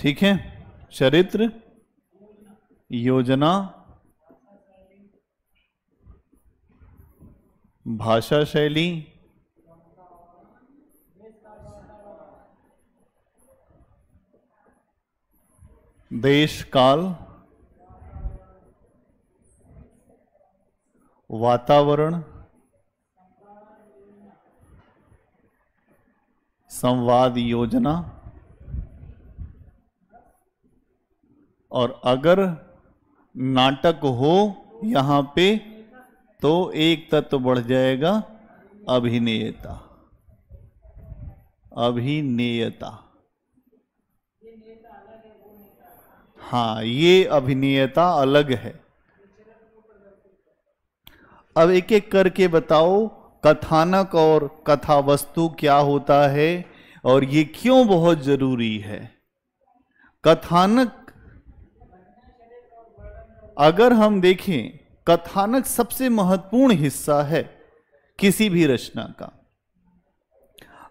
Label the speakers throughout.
Speaker 1: ठीक है चरित्र योजना भाषा शैली देश काल वातावरण संवाद योजना और अगर नाटक हो यहाँ पे तो एक तत्व बढ़ जाएगा अभिनेयता अभिनेयता हाँ ये अभिनेयता अलग है अब एक एक करके बताओ कथानक और कथा वस्तु क्या होता है और ये क्यों बहुत जरूरी है कथानक अगर हम देखें कथानक सबसे महत्वपूर्ण हिस्सा है किसी भी रचना का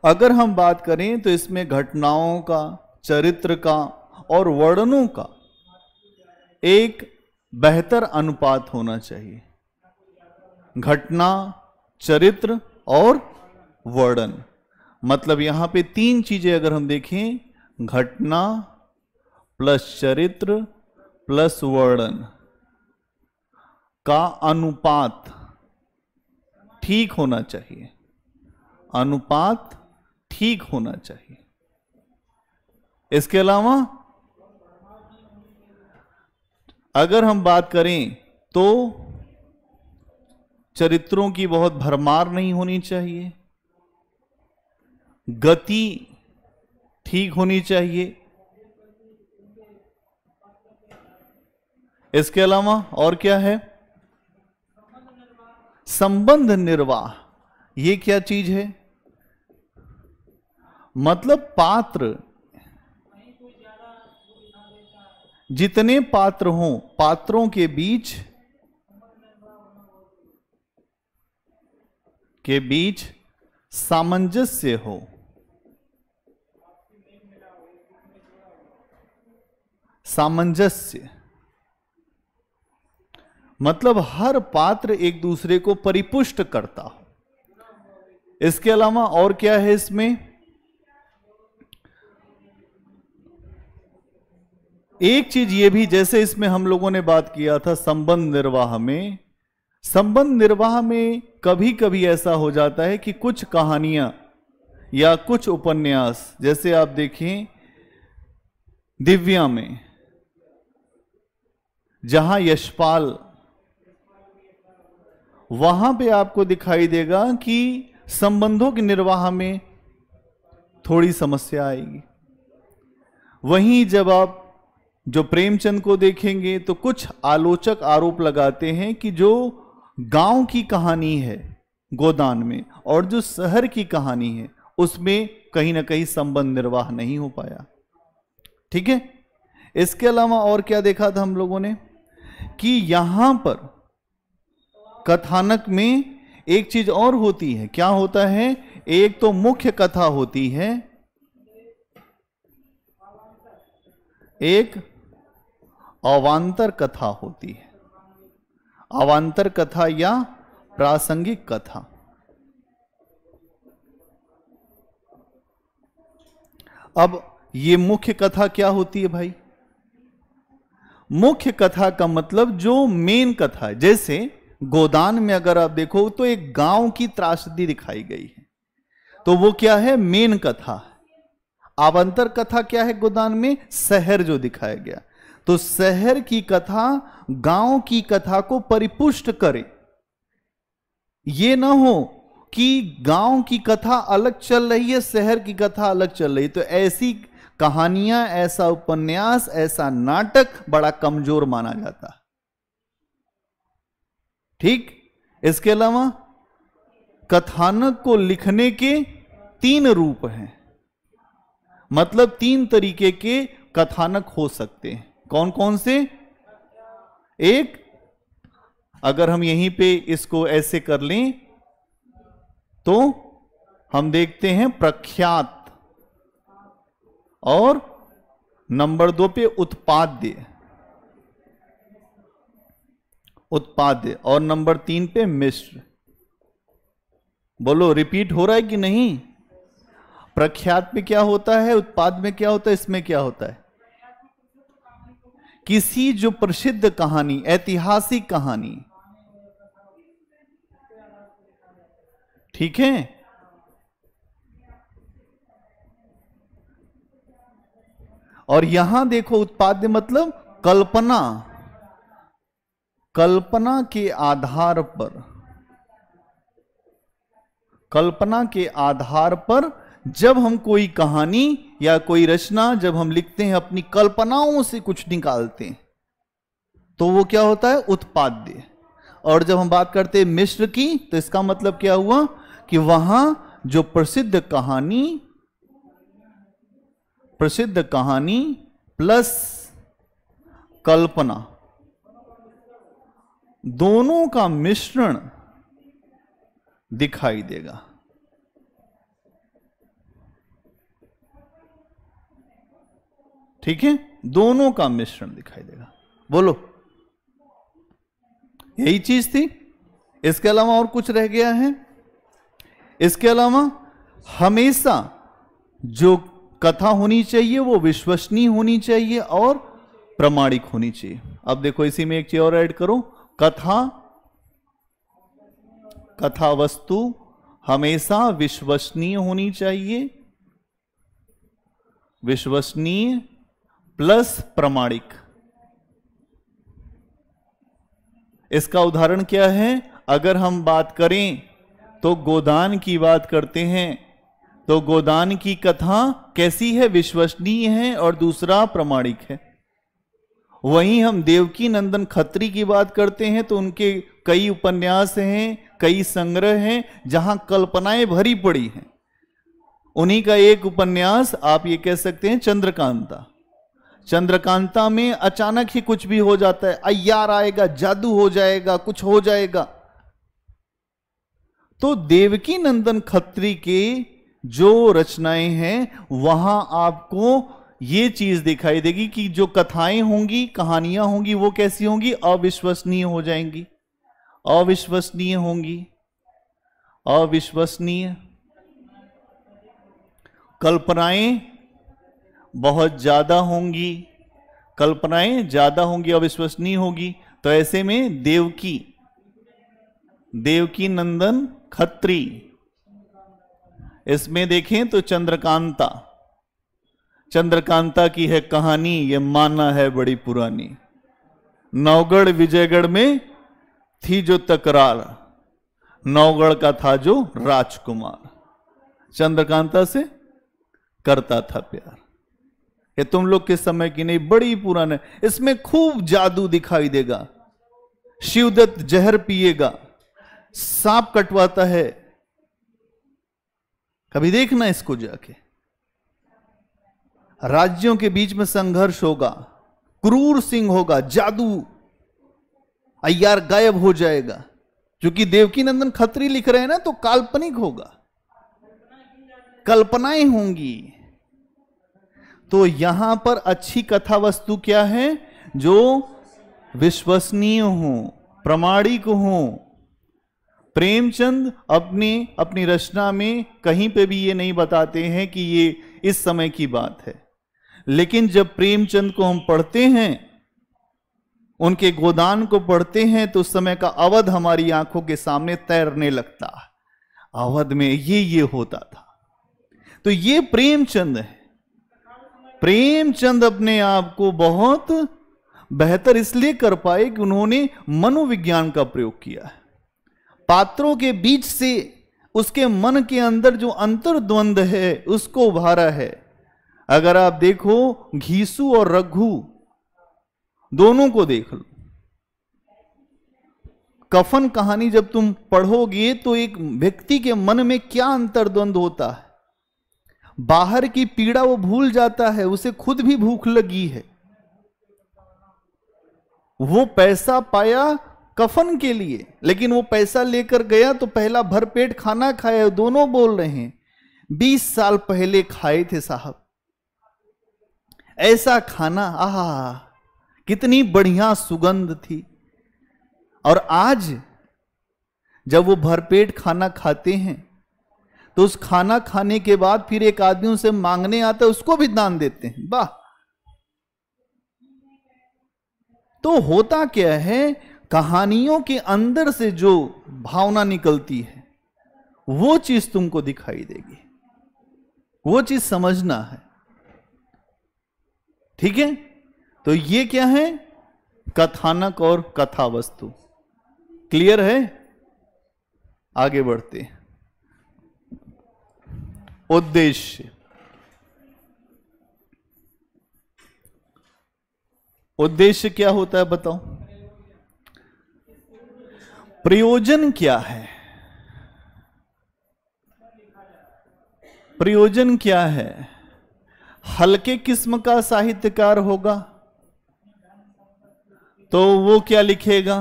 Speaker 1: अगर हम बात करें तो इसमें घटनाओं का चरित्र का और वर्णनों का एक बेहतर अनुपात होना चाहिए घटना चरित्र और वर्णन मतलब यहां पे तीन चीजें अगर हम देखें घटना प्लस चरित्र प्लस वर्णन का अनुपात ठीक होना चाहिए अनुपात ठीक होना चाहिए इसके अलावा अगर हम बात करें तो चरित्रों की बहुत भरमार नहीं होनी चाहिए गति ठीक होनी चाहिए इसके अलावा और क्या है संबंध निर्वाह ये क्या चीज है मतलब पात्र जितने पात्र हों पात्रों के बीच के बीच सामंजस्य हो सामंजस्य मतलब हर पात्र एक दूसरे को परिपुष्ट करता हो इसके अलावा और क्या है इसमें एक चीज ये भी जैसे इसमें हम लोगों ने बात किया था संबंध निर्वाह में संबंध निर्वाह में कभी कभी ऐसा हो जाता है कि कुछ कहानियां या कुछ उपन्यास जैसे आप देखें दिव्या में जहां यशपाल वहां पे आपको दिखाई देगा कि संबंधों के निर्वाह में थोड़ी समस्या आएगी वहीं जब आप जो प्रेमचंद को देखेंगे तो कुछ आलोचक आरोप लगाते हैं कि जो गांव की कहानी है गोदान में और जो शहर की कहानी है उसमें कहीं ना कहीं संबंध निर्वाह नहीं हो पाया ठीक है इसके अलावा और क्या देखा था हम लोगों ने कि यहां पर कथानक में एक चीज और होती है क्या होता है एक तो मुख्य कथा होती है एक अवान्तर कथा होती है अवान्तर कथा या प्रासंगिक कथा अब ये मुख्य कथा क्या होती है भाई मुख्य कथा का मतलब जो मेन कथा है जैसे गोदान में अगर आप देखो तो एक गांव की त्रासदी दिखाई गई है तो वो क्या है मेन कथा आवंतर कथा क्या है गोदान में शहर जो दिखाया गया तो शहर की कथा गांव की कथा को परिपुष्ट करे ये ना हो कि गांव की कथा अलग चल रही है शहर की कथा अलग चल रही है तो ऐसी कहानियां ऐसा उपन्यास ऐसा नाटक बड़ा कमजोर माना जाता है ठीक इसके अलावा कथानक को लिखने के तीन रूप हैं मतलब तीन तरीके के कथानक हो सकते हैं कौन कौन से एक अगर हम यहीं पे इसको ऐसे कर लें तो हम देखते हैं प्रख्यात और नंबर दो पे उत्पाद्य उत्पाद्य और नंबर तीन पे मिश्र बोलो रिपीट हो रहा है कि नहीं प्रख्यात में क्या होता है उत्पाद में क्या होता है इसमें क्या होता है किसी जो प्रसिद्ध कहानी ऐतिहासिक कहानी ठीक है और यहां देखो उत्पाद्य मतलब कल्पना कल्पना के आधार पर कल्पना के आधार पर जब हम कोई कहानी या कोई रचना जब हम लिखते हैं अपनी कल्पनाओं से कुछ निकालते हैं तो वो क्या होता है उत्पाद्य और जब हम बात करते हैं मिश्र की तो इसका मतलब क्या हुआ कि वहां जो प्रसिद्ध कहानी प्रसिद्ध कहानी प्लस कल्पना दोनों का मिश्रण दिखाई देगा ठीक है दोनों का मिश्रण दिखाई देगा बोलो यही चीज थी इसके अलावा और कुछ रह गया है इसके अलावा हमेशा जो कथा होनी चाहिए वो विश्वसनीय होनी चाहिए और प्रमाणिक होनी चाहिए अब देखो इसी में एक चीज और ऐड करो कथा कथा वस्तु हमेशा विश्वसनीय होनी चाहिए विश्वसनीय प्लस प्रमाणिक इसका उदाहरण क्या है अगर हम बात करें तो गोदान की बात करते हैं तो गोदान की कथा कैसी है विश्वसनीय है और दूसरा प्रमाणिक है वहीं हम देवकी नंदन खत्री की बात करते हैं तो उनके कई उपन्यास हैं कई संग्रह हैं जहां कल्पनाएं भरी पड़ी हैं उन्हीं का एक उपन्यास आप ये कह सकते हैं चंद्रकांता चंद्रकांता में अचानक ही कुछ भी हो जाता है अय्यार आएगा जादू हो जाएगा कुछ हो जाएगा तो देवकी नंदन खत्री के जो रचनाएं हैं वहां आपको ये चीज दिखाई देगी कि जो कथाएं होंगी कहानियां होंगी वो कैसी होंगी अविश्वसनीय हो जाएंगी अविश्वसनीय होंगी अविश्वसनीय कल्पनाएं बहुत ज्यादा होंगी कल्पनाएं ज्यादा होंगी अविश्वसनीय होगी तो ऐसे में देवकी देवकी नंदन खत्री इसमें देखें तो चंद्रकांता चंद्रकांता की है कहानी ये माना है बड़ी पुरानी नौगढ़ विजयगढ़ में थी जो तकरार नौगढ़ का था जो राजकुमार चंद्रकांता से करता था प्यार ये तुम लोग के समय की नहीं बड़ी पुराने इसमें खूब जादू दिखाई देगा शिवदत्त जहर पिएगा सांप कटवाता है कभी देखना इसको जाके राज्यों के बीच में संघर्ष होगा क्रूर सिंह होगा जादू अयार गायब हो जाएगा क्योंकि देवकी नंदन खत्री लिख रहे हैं ना तो काल्पनिक होगा कल्पनाएं होंगी तो यहां पर अच्छी कथा वस्तु क्या है जो विश्वसनीय हो प्रमाणिक हो प्रेमचंद अपने अपनी रचना में कहीं पे भी ये नहीं बताते हैं कि ये इस समय की बात है लेकिन जब प्रेमचंद को हम पढ़ते हैं उनके गोदान को पढ़ते हैं तो उस समय का अवध हमारी आंखों के सामने तैरने लगता अवध में ये ये होता था तो ये प्रेमचंद है प्रेमचंद अपने आप को बहुत बेहतर इसलिए कर पाए कि उन्होंने मनोविज्ञान का प्रयोग किया है पात्रों के बीच से उसके मन के अंदर जो अंतर्द्वंद है उसको उभारा है अगर आप देखो घीसु और रघु दोनों को देख लो कफन कहानी जब तुम पढ़ोगे तो एक व्यक्ति के मन में क्या अंतर्द्वंद होता है बाहर की पीड़ा वो भूल जाता है उसे खुद भी भूख लगी है वो पैसा पाया कफन के लिए लेकिन वो पैसा लेकर गया तो पहला भरपेट खाना खाया दोनों बोल रहे हैं बीस साल पहले खाए थे साहब ऐसा खाना आहा कितनी बढ़िया सुगंध थी और आज जब वो भरपेट खाना खाते हैं तो उस खाना खाने के बाद फिर एक आदमी उसे मांगने आता है उसको भी दान देते हैं वाह तो होता क्या है कहानियों के अंदर से जो भावना निकलती है वो चीज तुमको दिखाई देगी वो चीज समझना है ठीक है तो ये क्या है कथानक और कथा वस्तु क्लियर है आगे बढ़ते उद्देश्य उद्देश्य क्या होता है बताओ प्रयोजन क्या है प्रयोजन क्या है हल्के किस्म का साहित्यकार होगा तो वो क्या लिखेगा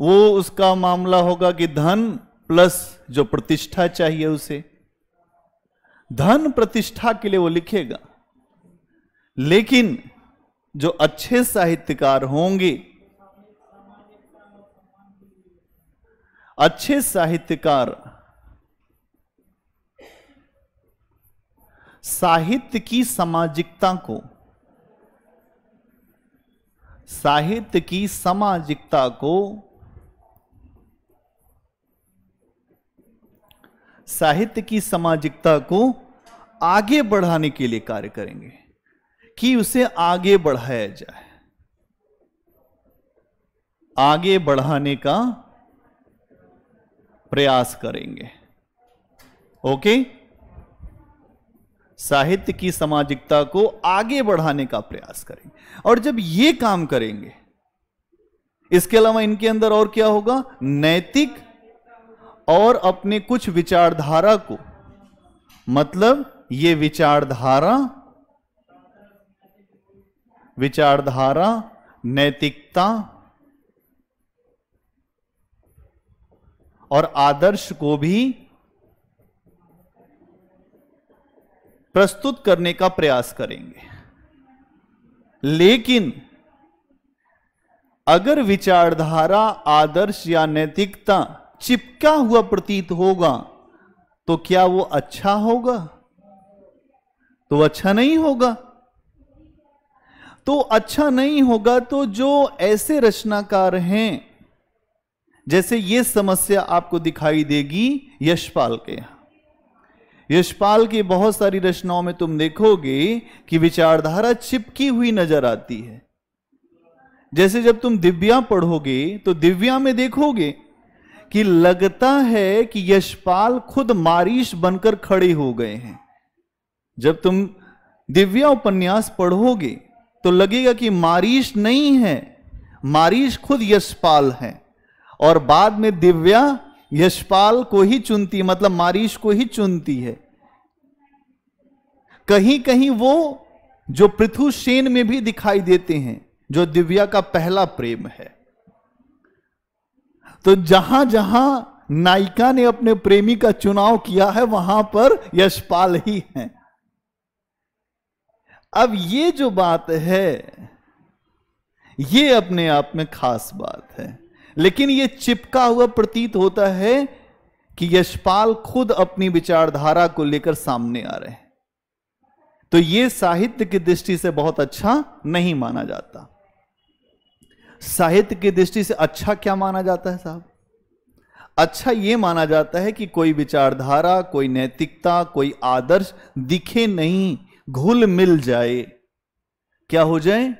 Speaker 1: वो उसका मामला होगा कि धन प्लस जो प्रतिष्ठा चाहिए उसे धन प्रतिष्ठा के लिए वो लिखेगा लेकिन जो अच्छे साहित्यकार होंगे अच्छे साहित्यकार साहित्य की सामाजिकता को साहित्य की सामाजिकता को साहित्य की सामाजिकता को आगे बढ़ाने के लिए कार्य करेंगे कि उसे आगे बढ़ाया जाए आगे बढ़ाने का प्रयास करेंगे ओके साहित्य की सामाजिकता को आगे बढ़ाने का प्रयास करेंगे और जब ये काम करेंगे इसके अलावा इनके अंदर और क्या होगा नैतिक और अपने कुछ विचारधारा को मतलब ये विचारधारा विचारधारा नैतिकता और आदर्श को भी प्रस्तुत करने का प्रयास करेंगे लेकिन अगर विचारधारा आदर्श या नैतिकता चिपका हुआ प्रतीत होगा तो क्या वो अच्छा होगा तो अच्छा नहीं होगा तो अच्छा नहीं होगा तो जो ऐसे रचनाकार हैं जैसे ये समस्या आपको दिखाई देगी यशपाल के यहां यशपाल की बहुत सारी रचनाओं में तुम देखोगे कि विचारधारा चिपकी हुई नजर आती है जैसे जब तुम दिव्या पढ़ोगे तो दिव्या में देखोगे कि लगता है कि यशपाल खुद मारिश बनकर खड़े हो गए हैं जब तुम दिव्या उपन्यास पढ़ोगे तो लगेगा कि मारिश नहीं है मारिश खुद यशपाल है और बाद में दिव्या यशपाल को ही चुनती है मतलब मारीश को ही चुनती है कहीं कहीं वो जो पृथु सेन में भी दिखाई देते हैं जो दिव्या का पहला प्रेम है तो जहां जहां नायिका ने अपने प्रेमी का चुनाव किया है वहां पर यशपाल ही हैं अब ये जो बात है ये अपने आप में खास बात है लेकिन यह चिपका हुआ प्रतीत होता है कि यशपाल खुद अपनी विचारधारा को लेकर सामने आ रहे हैं तो यह साहित्य की दृष्टि से बहुत अच्छा नहीं माना जाता साहित्य की दृष्टि से अच्छा क्या माना जाता है साहब अच्छा यह माना जाता है कि कोई विचारधारा कोई नैतिकता कोई आदर्श दिखे नहीं घुल मिल जाए क्या हो जाए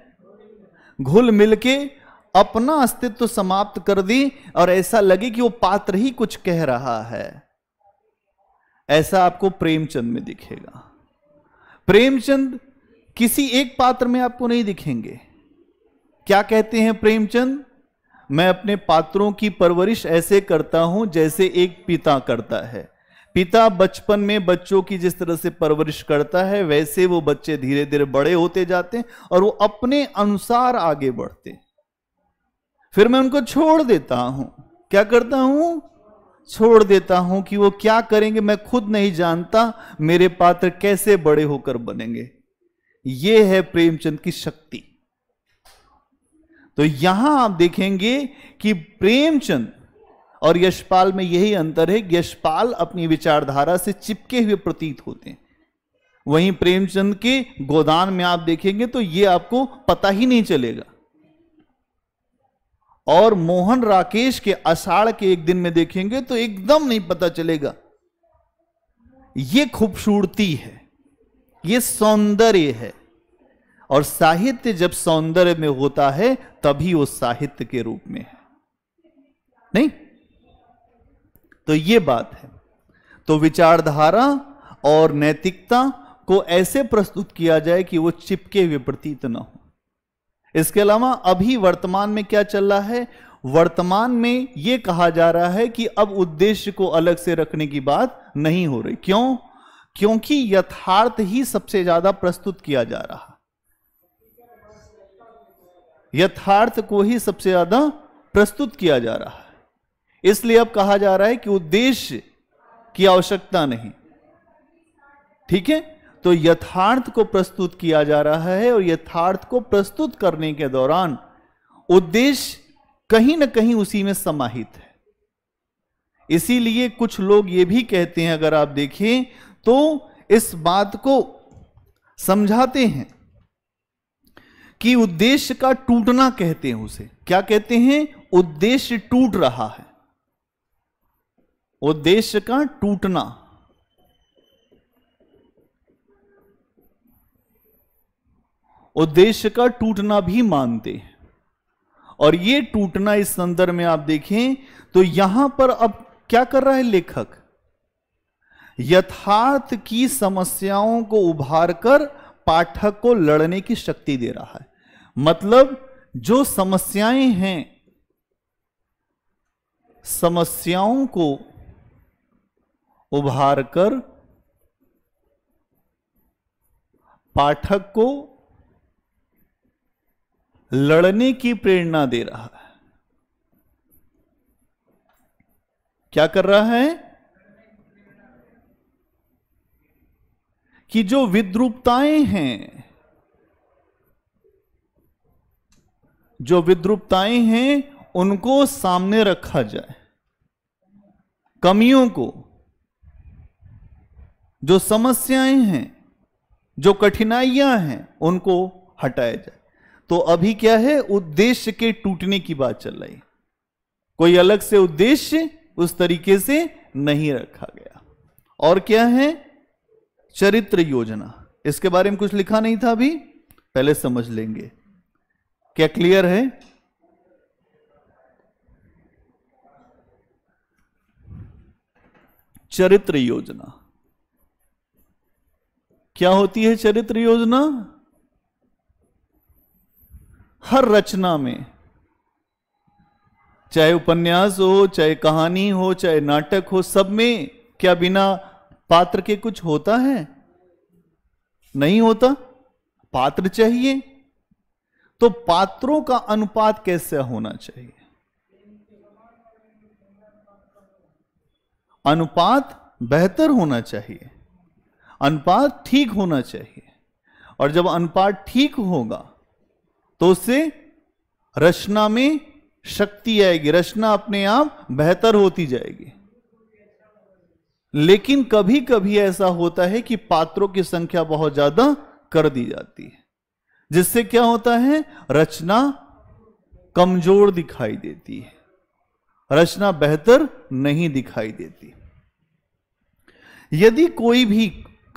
Speaker 1: घुल मिलके अपना अस्तित्व समाप्त कर दी और ऐसा लगे कि वो पात्र ही कुछ कह रहा है ऐसा आपको प्रेमचंद में दिखेगा प्रेमचंद किसी एक पात्र में आपको नहीं दिखेंगे क्या कहते हैं प्रेमचंद मैं अपने पात्रों की परवरिश ऐसे करता हूं जैसे एक पिता करता है पिता बचपन में बच्चों की जिस तरह से परवरिश करता है वैसे वो बच्चे धीरे धीरे बड़े होते जाते हैं और वो अपने अनुसार आगे बढ़ते हैं फिर मैं उनको छोड़ देता हूं क्या करता हूं छोड़ देता हूं कि वो क्या करेंगे मैं खुद नहीं जानता मेरे पात्र कैसे बड़े होकर बनेंगे ये है प्रेमचंद की शक्ति तो यहां आप देखेंगे कि प्रेमचंद और यशपाल में यही अंतर है यशपाल अपनी विचारधारा से चिपके हुए प्रतीत होते हैं वहीं प्रेमचंद के गोदान में आप देखेंगे तो ये आपको पता ही नहीं चलेगा और मोहन राकेश के अषाढ़ के एक दिन में देखेंगे तो एकदम नहीं पता चलेगा यह खूबसूरती है यह सौंदर्य है और साहित्य जब सौंदर्य में होता है तभी वो साहित्य के रूप में है नहीं तो यह बात है तो विचारधारा और नैतिकता को ऐसे प्रस्तुत किया जाए कि वो चिपके हुए प्रतीत ना हो इसके अलावा अभी वर्तमान में क्या चल रहा है वर्तमान में यह कहा जा रहा है कि अब उद्देश्य को अलग से रखने की बात नहीं हो रही क्यों क्योंकि यथार्थ ही सबसे ज्यादा प्रस्तुत किया जा रहा यथार्थ को ही सबसे ज्यादा प्रस्तुत किया जा रहा है इसलिए अब कहा जा रहा है कि उद्देश्य की आवश्यकता नहीं ठीक है तो यथार्थ को प्रस्तुत किया जा रहा है और यथार्थ को प्रस्तुत करने के दौरान उद्देश्य कहीं ना कहीं उसी में समाहित है इसीलिए कुछ लोग ये भी कहते हैं अगर आप देखें तो इस बात को समझाते हैं कि उद्देश्य का टूटना कहते हैं उसे क्या कहते हैं उद्देश्य टूट रहा है उद्देश्य का टूटना उद्देश्य का टूटना भी मानते हैं और ये टूटना इस संदर्भ में आप देखें तो यहां पर अब क्या कर रहा है लेखक यथार्थ की समस्याओं को उभार कर पाठक को लड़ने की शक्ति दे रहा है मतलब जो समस्याएं हैं समस्याओं को उभार कर पाठक को लड़ने की प्रेरणा दे रहा है क्या कर रहा है कि जो विद्रुपताएं हैं जो विद्रुपताएं हैं उनको सामने रखा जाए कमियों को जो समस्याएं हैं जो कठिनाइयां हैं उनको हटाया जाए तो अभी क्या है उद्देश्य के टूटने की बात चल रही कोई अलग से उद्देश्य उस तरीके से नहीं रखा गया और क्या है चरित्र योजना इसके बारे में कुछ लिखा नहीं था अभी पहले समझ लेंगे क्या क्लियर है चरित्र योजना क्या होती है चरित्र योजना हर रचना में चाहे उपन्यास हो चाहे कहानी हो चाहे नाटक हो सब में क्या बिना पात्र के कुछ होता है नहीं होता पात्र चाहिए तो पात्रों का अनुपात कैसे होना चाहिए अनुपात बेहतर होना चाहिए अनुपात ठीक होना चाहिए और जब अनुपात ठीक होगा तो उससे रचना में शक्ति आएगी रचना अपने आप बेहतर होती जाएगी लेकिन कभी कभी ऐसा होता है कि पात्रों की संख्या बहुत ज्यादा कर दी जाती है जिससे क्या होता है रचना कमजोर दिखाई देती है रचना बेहतर नहीं दिखाई देती यदि कोई भी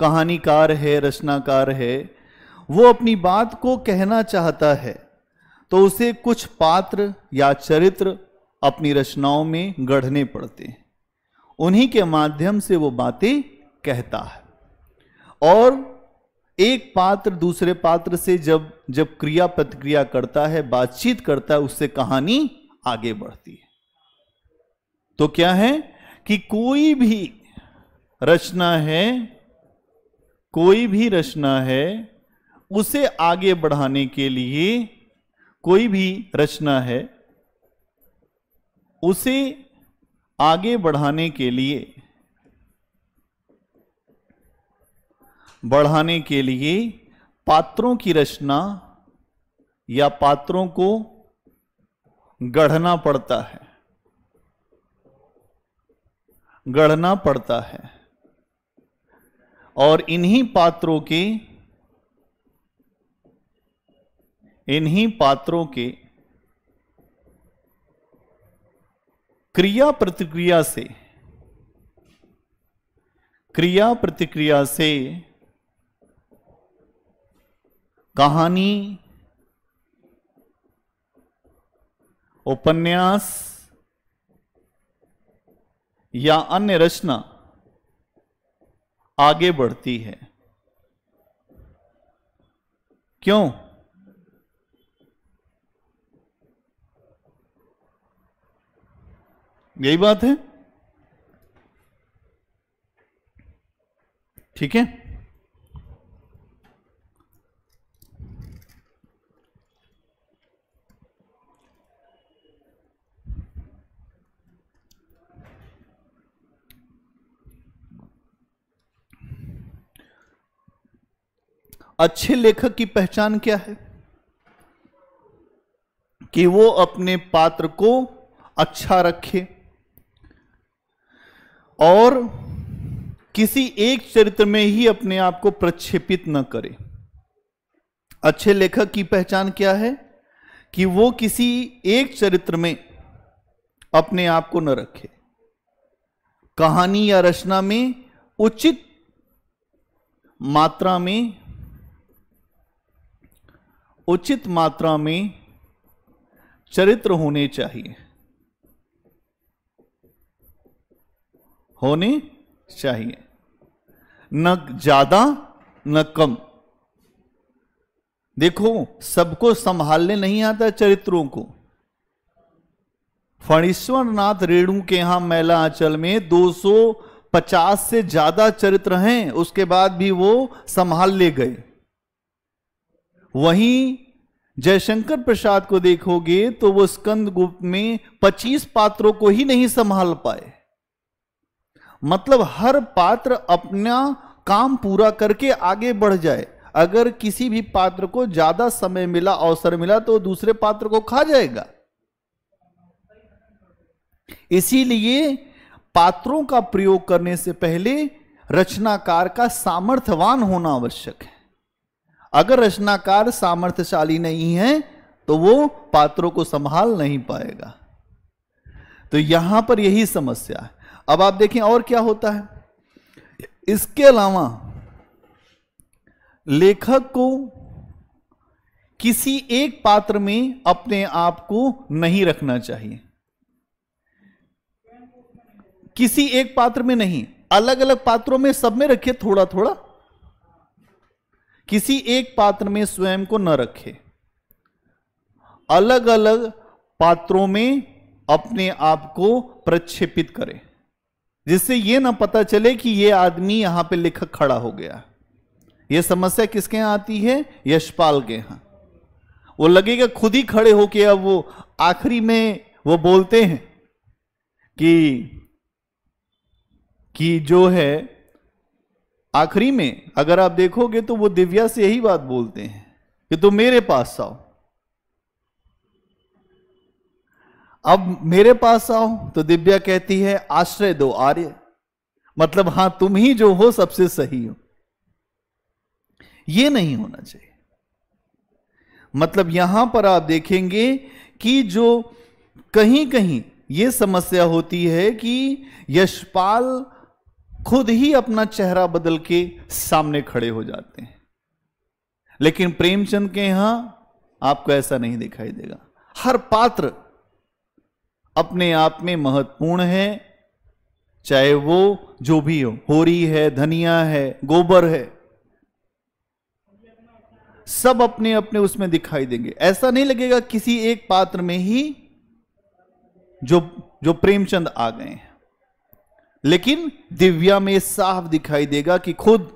Speaker 1: कहानीकार है रचनाकार है वो अपनी बात को कहना चाहता है तो उसे कुछ पात्र या चरित्र अपनी रचनाओं में गढ़ने पड़ते हैं उन्हीं के माध्यम से वो बातें कहता है और एक पात्र दूसरे पात्र से जब जब क्रिया प्रतिक्रिया करता है बातचीत करता है उससे कहानी आगे बढ़ती है तो क्या है कि कोई भी रचना है कोई भी रचना है उसे आगे बढ़ाने के लिए कोई भी रचना है उसे आगे बढ़ाने के लिए बढ़ाने के लिए पात्रों की रचना या पात्रों को गढ़ना पड़ता है गढ़ना पड़ता है और इन्हीं पात्रों के इन्हीं पात्रों के क्रिया प्रतिक्रिया से क्रिया प्रतिक्रिया से कहानी उपन्यास या अन्य रचना आगे बढ़ती है क्यों यही बात है ठीक है अच्छे लेखक की पहचान क्या है कि वो अपने पात्र को अच्छा रखे और किसी एक चरित्र में ही अपने आप को प्रक्षेपित न करे अच्छे लेखक की पहचान क्या है कि वो किसी एक चरित्र में अपने आप को न रखे कहानी या रचना में उचित मात्रा में उचित मात्रा में चरित्र होने चाहिए होनी चाहिए न ज्यादा न कम देखो सबको संभालने नहीं आता चरित्रों को फणीश्वर नाथ रेणु के यहां मैला आंचल में 250 से ज्यादा चरित्र हैं उसके बाद भी वो संभाल ले गए वहीं जयशंकर प्रसाद को देखोगे तो वो स्कंद गुप्त में 25 पात्रों को ही नहीं संभाल पाए मतलब हर पात्र अपना काम पूरा करके आगे बढ़ जाए अगर किसी भी पात्र को ज्यादा समय मिला अवसर मिला तो दूसरे पात्र को खा जाएगा इसीलिए पात्रों का प्रयोग करने से पहले रचनाकार का सामर्थ्यवान होना आवश्यक है अगर रचनाकार सामर्थ्यशाली नहीं है तो वो पात्रों को संभाल नहीं पाएगा तो यहां पर यही समस्या है अब आप देखें और क्या होता है इसके अलावा लेखक को किसी एक पात्र में अपने आप को नहीं रखना चाहिए किसी एक पात्र में नहीं अलग अलग पात्रों में सब में रखे थोड़ा थोड़ा किसी एक पात्र में स्वयं को न रखे अलग अलग पात्रों में अपने आप को प्रक्षेपित करें जिससे यह ना पता चले कि ये आदमी यहां पे लेखक खड़ा हो गया यह समस्या किसके यहां आती है यशपाल के यहां वो लगेगा खुद ही खड़े होके अब वो आखिरी में वो बोलते हैं कि कि जो है आखिरी में अगर आप देखोगे तो वो दिव्या से यही बात बोलते हैं कि तुम तो मेरे पास आओ अब मेरे पास आओ तो दिव्या कहती है आश्रय दो आर्य मतलब हां तुम ही जो हो सबसे सही हो यह नहीं होना चाहिए मतलब यहां पर आप देखेंगे कि जो कहीं कहीं यह समस्या होती है कि यशपाल खुद ही अपना चेहरा बदल के सामने खड़े हो जाते हैं लेकिन प्रेमचंद के यहां आपको ऐसा नहीं दिखाई देगा हर पात्र अपने आप में महत्वपूर्ण है चाहे वो जो भी हो होरी है धनिया है गोबर है सब अपने अपने उसमें दिखाई देंगे ऐसा नहीं लगेगा किसी एक पात्र में ही जो जो प्रेमचंद आ गए हैं लेकिन दिव्या में साफ दिखाई देगा कि खुद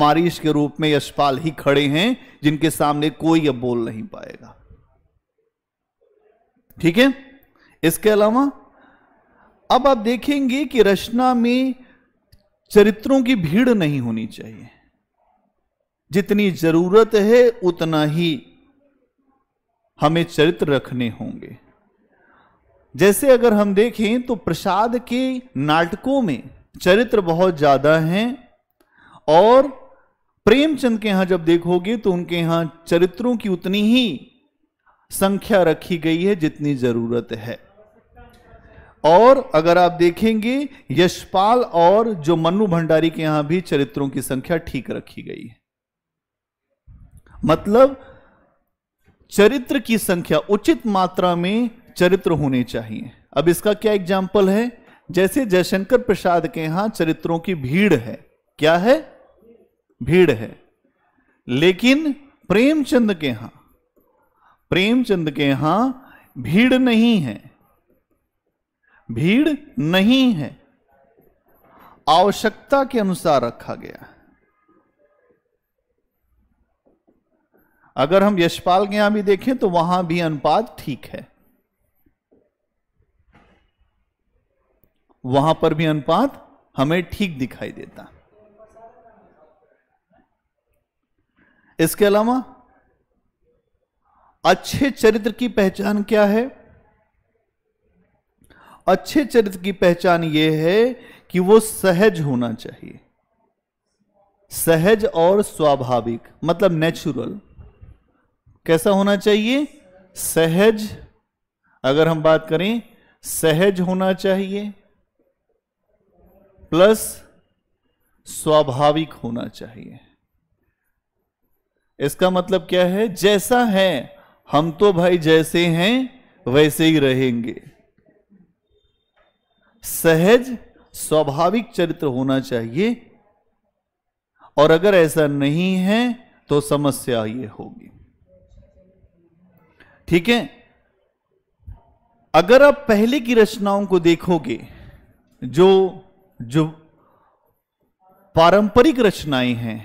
Speaker 1: मारिश के रूप में यशपाल ही खड़े हैं जिनके सामने कोई अब बोल नहीं पाएगा ठीक है इसके अलावा अब आप देखेंगे कि रचना में चरित्रों की भीड़ नहीं होनी चाहिए जितनी जरूरत है उतना ही हमें चरित्र रखने होंगे जैसे अगर हम देखें तो प्रसाद के नाटकों में चरित्र बहुत ज्यादा हैं और प्रेमचंद के यहां जब देखोगे तो उनके यहां चरित्रों की उतनी ही संख्या रखी गई है जितनी जरूरत है और अगर आप देखेंगे यशपाल और जो मनु भंडारी के यहां भी चरित्रों की संख्या ठीक रखी गई है मतलब चरित्र की संख्या उचित मात्रा में चरित्र होने चाहिए अब इसका क्या एग्जाम्पल है जैसे जयशंकर प्रसाद के यहां चरित्रों की भीड़ है क्या है भीड़ है लेकिन प्रेमचंद के यहां प्रेमचंद के यहां भीड़ नहीं है भीड़ नहीं है आवश्यकता के अनुसार रखा गया अगर हम यशपाल के यहां भी देखें तो वहां भी अनुपात ठीक है वहां पर भी अनुपात हमें ठीक दिखाई देता इसके अलावा अच्छे चरित्र की पहचान क्या है अच्छे चरित्र की पहचान यह है कि वो सहज होना चाहिए सहज और स्वाभाविक मतलब नेचुरल कैसा होना चाहिए सहज अगर हम बात करें सहज होना चाहिए प्लस स्वाभाविक होना चाहिए इसका मतलब क्या है जैसा है हम तो भाई जैसे हैं वैसे ही रहेंगे सहज स्वाभाविक चरित्र होना चाहिए और अगर ऐसा नहीं है तो समस्या ये होगी ठीक है अगर आप पहले की रचनाओं को देखोगे जो जो पारंपरिक रचनाएं हैं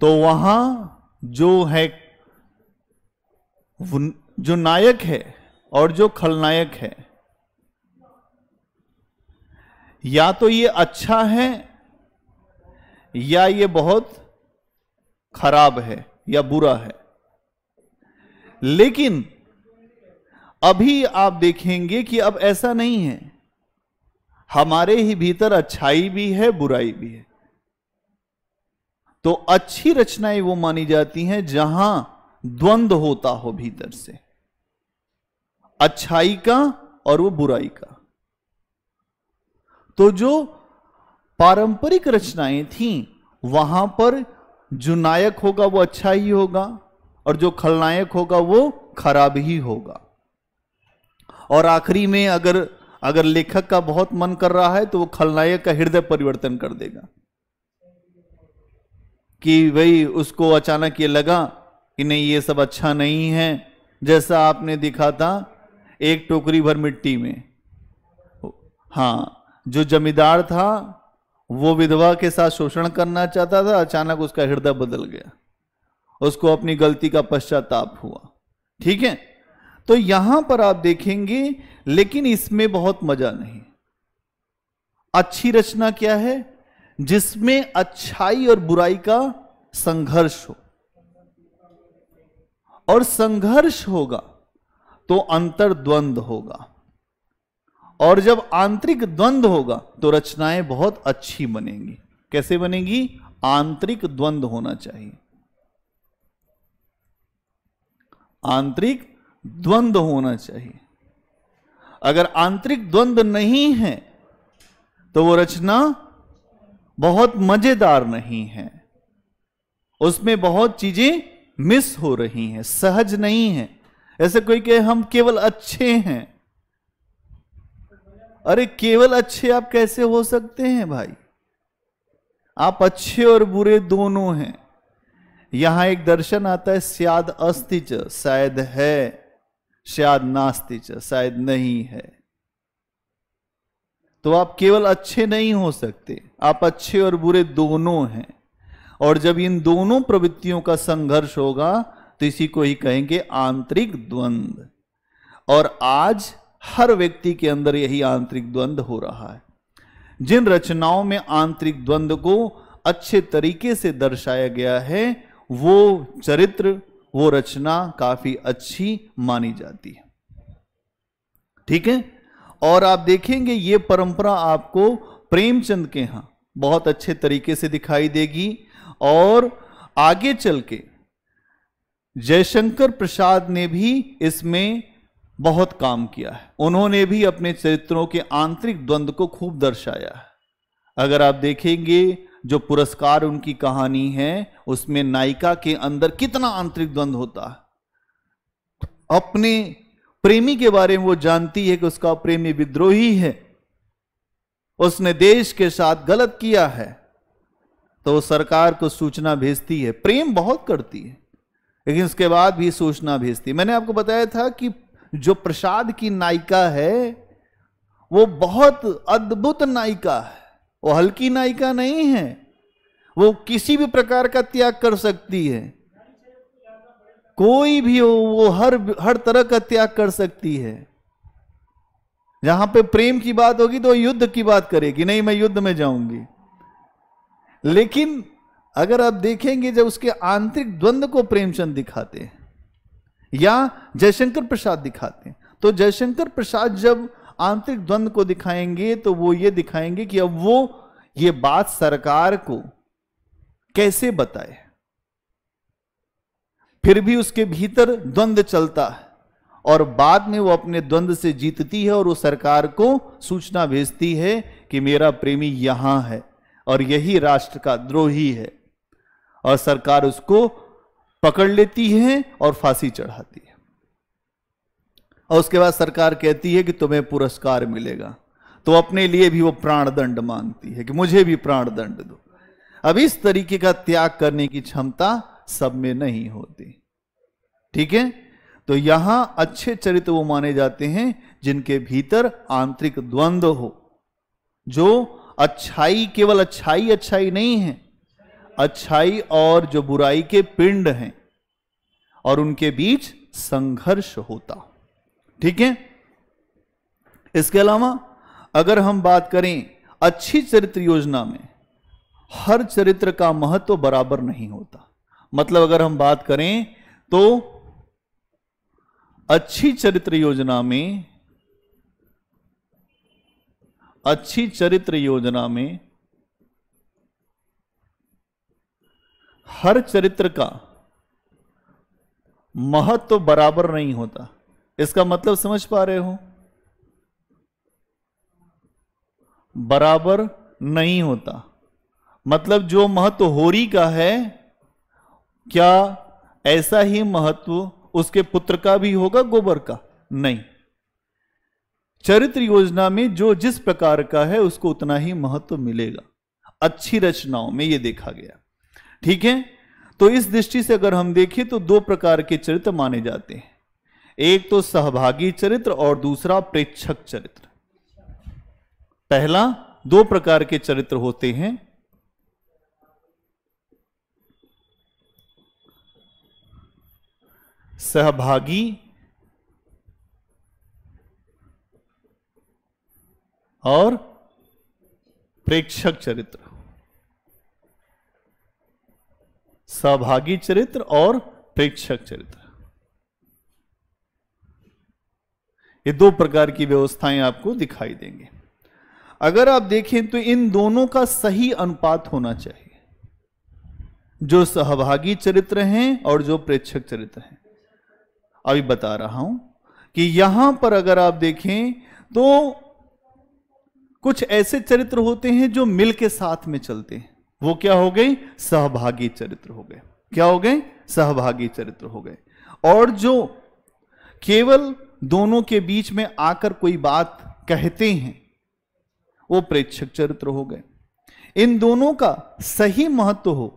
Speaker 1: तो वहां जो है जो नायक है और जो खलनायक है या तो ये अच्छा है या ये बहुत खराब है या बुरा है लेकिन अभी आप देखेंगे कि अब ऐसा नहीं है हमारे ही भीतर अच्छाई भी है बुराई भी है तो अच्छी रचनाएं वो मानी जाती हैं जहां द्वंद्व होता हो भीतर से अच्छाई का और वो बुराई का तो जो पारंपरिक रचनाएं थी वहां पर जो नायक होगा वो अच्छा ही होगा और जो खलनायक होगा वो खराब ही होगा और आखिरी में अगर अगर लेखक का बहुत मन कर रहा है तो वो खलनायक का हृदय परिवर्तन कर देगा कि भाई उसको अचानक ये लगा कि नहीं ये सब अच्छा नहीं है जैसा आपने दिखा था एक टोकरी भर मिट्टी में हाँ जो जमींदार था वो विधवा के साथ शोषण करना चाहता था अचानक उसका हृदय बदल गया उसको अपनी गलती का पश्चाताप हुआ ठीक है तो यहां पर आप देखेंगे लेकिन इसमें बहुत मजा नहीं अच्छी रचना क्या है जिसमें अच्छाई और बुराई का संघर्ष हो और संघर्ष होगा तो अंतर्द्वंद होगा और जब आंतरिक द्वंद होगा तो रचनाएं बहुत अच्छी बनेंगी कैसे बनेगी आंतरिक द्वंद्व होना चाहिए आंतरिक द्वंद होना चाहिए अगर आंतरिक द्वंद्व नहीं है तो वो रचना बहुत मजेदार नहीं है उसमें बहुत चीजें मिस हो रही हैं सहज नहीं है ऐसे कोई कहे हम केवल अच्छे हैं अरे केवल अच्छे आप कैसे हो सकते हैं भाई आप अच्छे और बुरे दोनों हैं यहां एक दर्शन आता है सियाद अस्तिच शायद है शायद नास्तिच शायद नहीं है तो आप केवल अच्छे नहीं हो सकते आप अच्छे और बुरे दोनों हैं और जब इन दोनों प्रवृत्तियों का संघर्ष होगा तो इसी को ही कहेंगे आंतरिक द्वंद और आज हर व्यक्ति के अंदर यही आंतरिक द्वंद्व हो रहा है जिन रचनाओं में आंतरिक द्वंद्व को अच्छे तरीके से दर्शाया गया है वो चरित्र वो रचना काफी अच्छी मानी जाती है ठीक है और आप देखेंगे ये परंपरा आपको प्रेमचंद के यहां बहुत अच्छे तरीके से दिखाई देगी और आगे चल के जयशंकर प्रसाद ने भी इसमें बहुत काम किया है उन्होंने भी अपने चरित्रों के आंतरिक द्वंद्व को खूब दर्शाया है अगर आप देखेंगे जो पुरस्कार उनकी कहानी है उसमें नायिका के अंदर कितना आंतरिक द्वंद्व होता है अपने प्रेमी के बारे में वो जानती है कि उसका प्रेमी विद्रोही है उसने देश के साथ गलत किया है तो वो सरकार को सूचना भेजती है प्रेम बहुत करती है लेकिन उसके बाद भी सूचना भेजती है मैंने आपको बताया था कि जो प्रसाद की नायिका है वो बहुत अद्भुत नायिका है वो हल्की नायिका नहीं है वो किसी भी प्रकार का त्याग कर सकती है कोई भी हो वो हर हर तरह का त्याग कर सकती है जहां पे प्रेम की बात होगी तो युद्ध की बात करेगी नहीं मैं युद्ध में जाऊंगी लेकिन अगर आप देखेंगे जब उसके आंतरिक द्वंद्व को प्रेमचंद दिखाते हैं या जयशंकर प्रसाद दिखाते हैं तो जयशंकर प्रसाद जब आंतरिक द्वंद को दिखाएंगे तो वो ये दिखाएंगे कि अब वो ये बात सरकार को कैसे बताए फिर भी उसके भीतर द्वंद चलता है और बाद में वो अपने द्वंद से जीतती है और वो सरकार को सूचना भेजती है कि मेरा प्रेमी यहां है और यही राष्ट्र का द्रोही है और सरकार उसको पकड़ लेती है और फांसी चढ़ाती है और उसके बाद सरकार कहती है कि तुम्हें पुरस्कार मिलेगा तो अपने लिए भी वो प्राणदंड मांगती है कि मुझे भी प्राणदंड दो अब इस तरीके का त्याग करने की क्षमता सब में नहीं होती ठीक है तो यहां अच्छे चरित्र वो माने जाते हैं जिनके भीतर आंतरिक द्वंद्व हो जो अच्छाई केवल अच्छाई अच्छाई नहीं है अच्छाई और जो बुराई के पिंड हैं और उनके बीच संघर्ष होता ठीक है इसके अलावा अगर हम बात करें अच्छी चरित्र योजना में हर चरित्र का महत्व तो बराबर नहीं होता मतलब अगर हम बात करें तो अच्छी चरित्र योजना में अच्छी चरित्र योजना में हर चरित्र का महत्व तो बराबर नहीं होता इसका मतलब समझ पा रहे हो बराबर नहीं होता मतलब जो महत्व होरी का है क्या ऐसा ही महत्व उसके पुत्र का भी होगा गोबर का नहीं चरित्र योजना में जो जिस प्रकार का है उसको उतना ही महत्व मिलेगा अच्छी रचनाओं में यह देखा गया ठीक है तो इस दृष्टि से अगर हम देखें तो दो प्रकार के चरित्र माने जाते हैं एक तो सहभागी चरित्र और दूसरा प्रेक्षक चरित्र पहला दो प्रकार के चरित्र होते हैं सहभागी और प्रेक्षक चरित्र सहभागी चरित्र और प्रेक्षक चरित्र ये दो प्रकार की व्यवस्थाएं आपको दिखाई देंगे अगर आप देखें तो इन दोनों का सही अनुपात होना चाहिए जो सहभागी चरित्र हैं और जो प्रेक्षक चरित्र हैं अभी बता रहा हूं कि यहां पर अगर आप देखें तो कुछ ऐसे चरित्र होते हैं जो मिल के साथ में चलते हैं वो क्या हो गई सहभागी चरित्र हो गए क्या हो गए सहभागी चरित्र हो गए और जो केवल दोनों के बीच में आकर कोई बात कहते हैं वो प्रेक्षक चरित्र हो गए इन दोनों का सही महत्व हो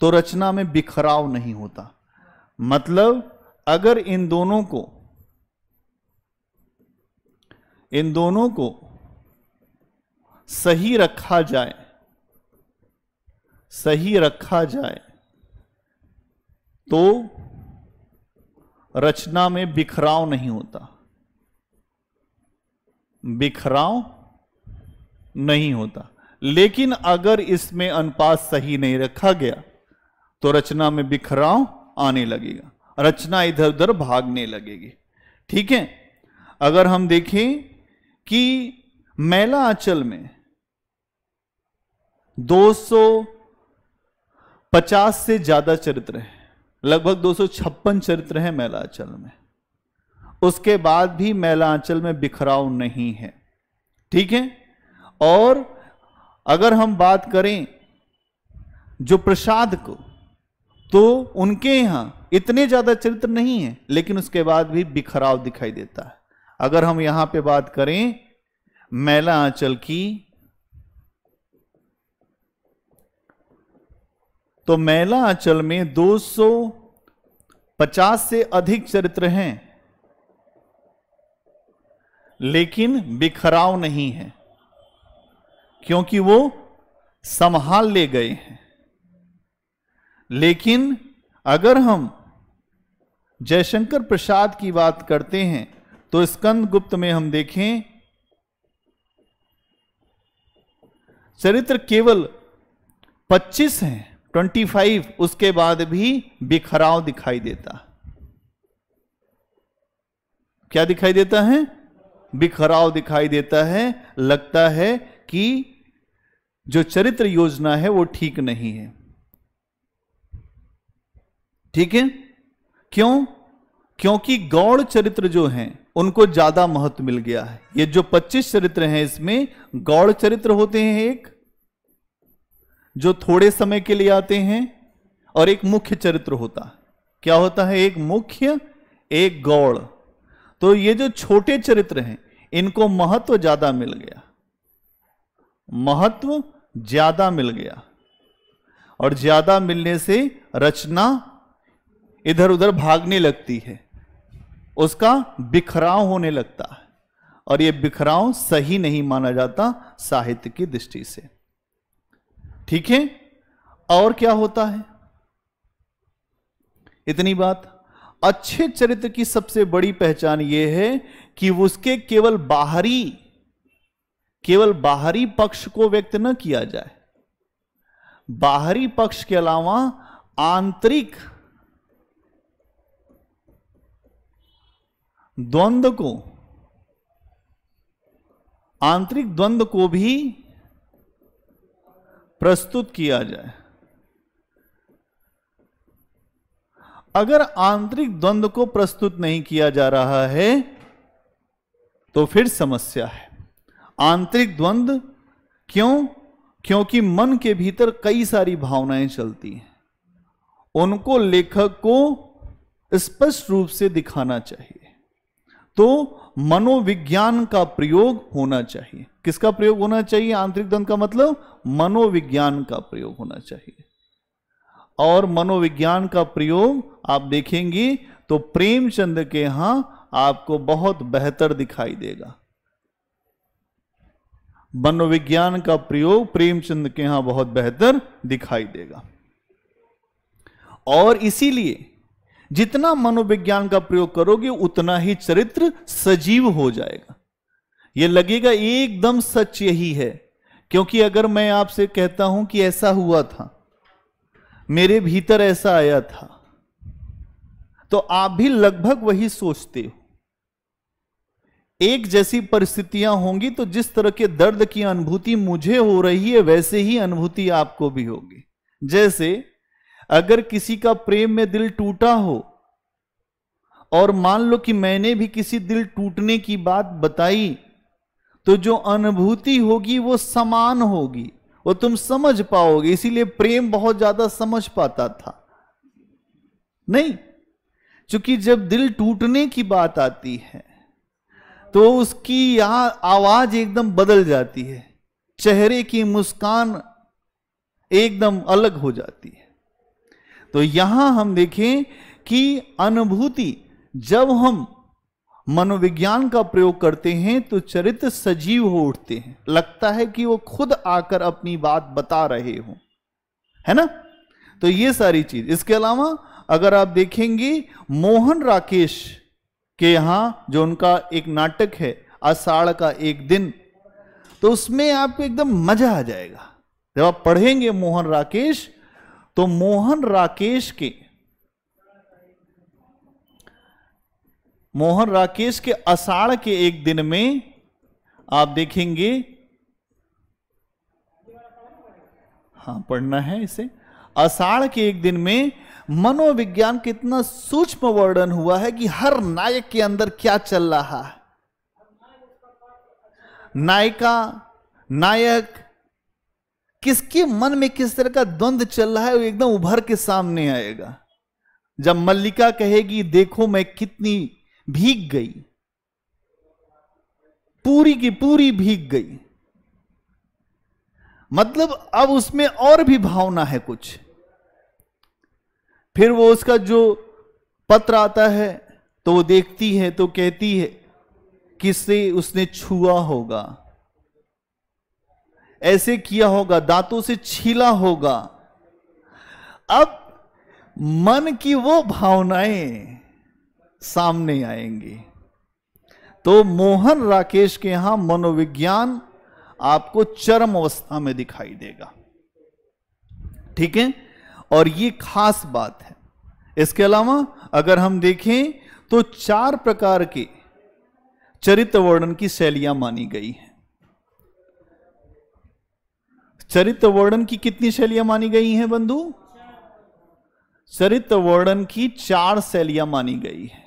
Speaker 1: तो रचना में बिखराव नहीं होता मतलब अगर इन दोनों को इन दोनों को सही रखा जाए सही रखा जाए तो रचना में बिखराव नहीं होता बिखराव नहीं होता लेकिन अगर इसमें अनुपात सही नहीं रखा गया तो रचना में बिखराव आने लगेगा रचना इधर उधर भागने लगेगी ठीक है अगर हम देखें कि मैला आंचल में 200 पचास से ज्यादा चरित्र हैं लगभग दो चरित्र हैं मैलांचल में उसके बाद भी मैलांचल में बिखराव नहीं है ठीक है और अगर हम बात करें जो प्रसाद को तो उनके यहां इतने ज्यादा चरित्र नहीं है लेकिन उसके बाद भी बिखराव दिखाई देता है अगर हम यहां पे बात करें मैलांचल आंचल की तो मैला अंचल में 250 से अधिक चरित्र हैं लेकिन बिखराव नहीं है क्योंकि वो संभाल ले गए हैं लेकिन अगर हम जयशंकर प्रसाद की बात करते हैं तो स्कंद गुप्त में हम देखें चरित्र केवल 25 हैं 25 उसके बाद भी बिखराव दिखाई देता क्या दिखाई देता है बिखराव दिखाई देता है लगता है कि जो चरित्र योजना है वो ठीक नहीं है ठीक है क्यों क्योंकि गौड़ चरित्र जो हैं उनको ज्यादा महत्व मिल गया है ये जो 25 चरित्र हैं इसमें गौड़ चरित्र होते हैं एक जो थोड़े समय के लिए आते हैं और एक मुख्य चरित्र होता है क्या होता है एक मुख्य एक गौड़ तो ये जो छोटे चरित्र हैं इनको महत्व ज्यादा मिल गया महत्व ज्यादा मिल गया और ज्यादा मिलने से रचना इधर उधर भागने लगती है उसका बिखराव होने लगता है और ये बिखराव सही नहीं माना जाता साहित्य की दृष्टि से ठीक है और क्या होता है इतनी बात अच्छे चरित्र की सबसे बड़ी पहचान यह है कि उसके केवल बाहरी केवल बाहरी पक्ष को व्यक्त न किया जाए बाहरी पक्ष के अलावा आंतरिक द्वंद्व को आंतरिक द्वंद्व को भी प्रस्तुत किया जाए अगर आंतरिक द्वंद्व को प्रस्तुत नहीं किया जा रहा है तो फिर समस्या है आंतरिक द्वंद्व क्यों क्योंकि मन के भीतर कई सारी भावनाएं चलती हैं उनको लेखक को स्पष्ट रूप से दिखाना चाहिए तो मनोविज्ञान का प्रयोग होना चाहिए किसका प्रयोग होना चाहिए आंतरिक दंत का मतलब मनोविज्ञान का प्रयोग होना चाहिए और मनोविज्ञान का प्रयोग आप देखेंगे तो प्रेमचंद के यहां आपको बहुत बेहतर दिखाई देगा मनोविज्ञान का प्रयोग प्रेमचंद के यहां बहुत बेहतर दिखाई देगा और इसीलिए जितना मनोविज्ञान का प्रयोग करोगे उतना ही चरित्र सजीव हो जाएगा यह लगेगा एकदम सच यही है क्योंकि अगर मैं आपसे कहता हूं कि ऐसा हुआ था मेरे भीतर ऐसा आया था तो आप भी लगभग वही सोचते हो एक जैसी परिस्थितियां होंगी तो जिस तरह के दर्द की अनुभूति मुझे हो रही है वैसे ही अनुभूति आपको भी होगी जैसे अगर किसी का प्रेम में दिल टूटा हो और मान लो कि मैंने भी किसी दिल टूटने की बात बताई तो जो अनुभूति होगी वो समान होगी वो तुम समझ पाओगे इसीलिए प्रेम बहुत ज्यादा समझ पाता था नहीं क्योंकि जब दिल टूटने की बात आती है तो उसकी यहां आवाज एकदम बदल जाती है चेहरे की मुस्कान एकदम अलग हो जाती है तो यहां हम देखें कि अनुभूति जब हम मनोविज्ञान का प्रयोग करते हैं तो चरित्र सजीव हो उठते हैं लगता है कि वो खुद आकर अपनी बात बता रहे हो है ना तो ये सारी चीज इसके अलावा अगर आप देखेंगे मोहन राकेश के यहां जो उनका एक नाटक है आषाढ़ का एक दिन तो उसमें आपको एकदम मजा आ जाएगा जब आप पढ़ेंगे मोहन राकेश तो मोहन राकेश के मोहन राकेश के अषाढ़ के एक दिन में आप देखेंगे हाँ पढ़ना है इसे अषाढ़ के एक दिन में मनोविज्ञान के इतना सूक्ष्म वर्णन हुआ है कि हर नायक के अंदर क्या चल रहा है नायिका नायक किसके मन में किस तरह का द्वंद चल रहा है वो एकदम उभर के सामने आएगा जब मल्लिका कहेगी देखो मैं कितनी भीग गई पूरी की पूरी भीग गई मतलब अब उसमें और भी भावना है कुछ फिर वो उसका जो पत्र आता है तो वो देखती है तो कहती है किससे उसने छुआ होगा ऐसे किया होगा दांतों से छीला होगा अब मन की वो भावनाएं सामने आएंगी तो मोहन राकेश के यहां मनोविज्ञान आपको चरम अवस्था में दिखाई देगा ठीक है और ये खास बात है इसके अलावा अगर हम देखें तो चार प्रकार के चरित्र वर्णन की शैलियां मानी गई हैं चरित्र वर्णन की कितनी शैलियां मानी गई हैं बंधु चरित्र वर्णन की चार शैलियां मानी गई है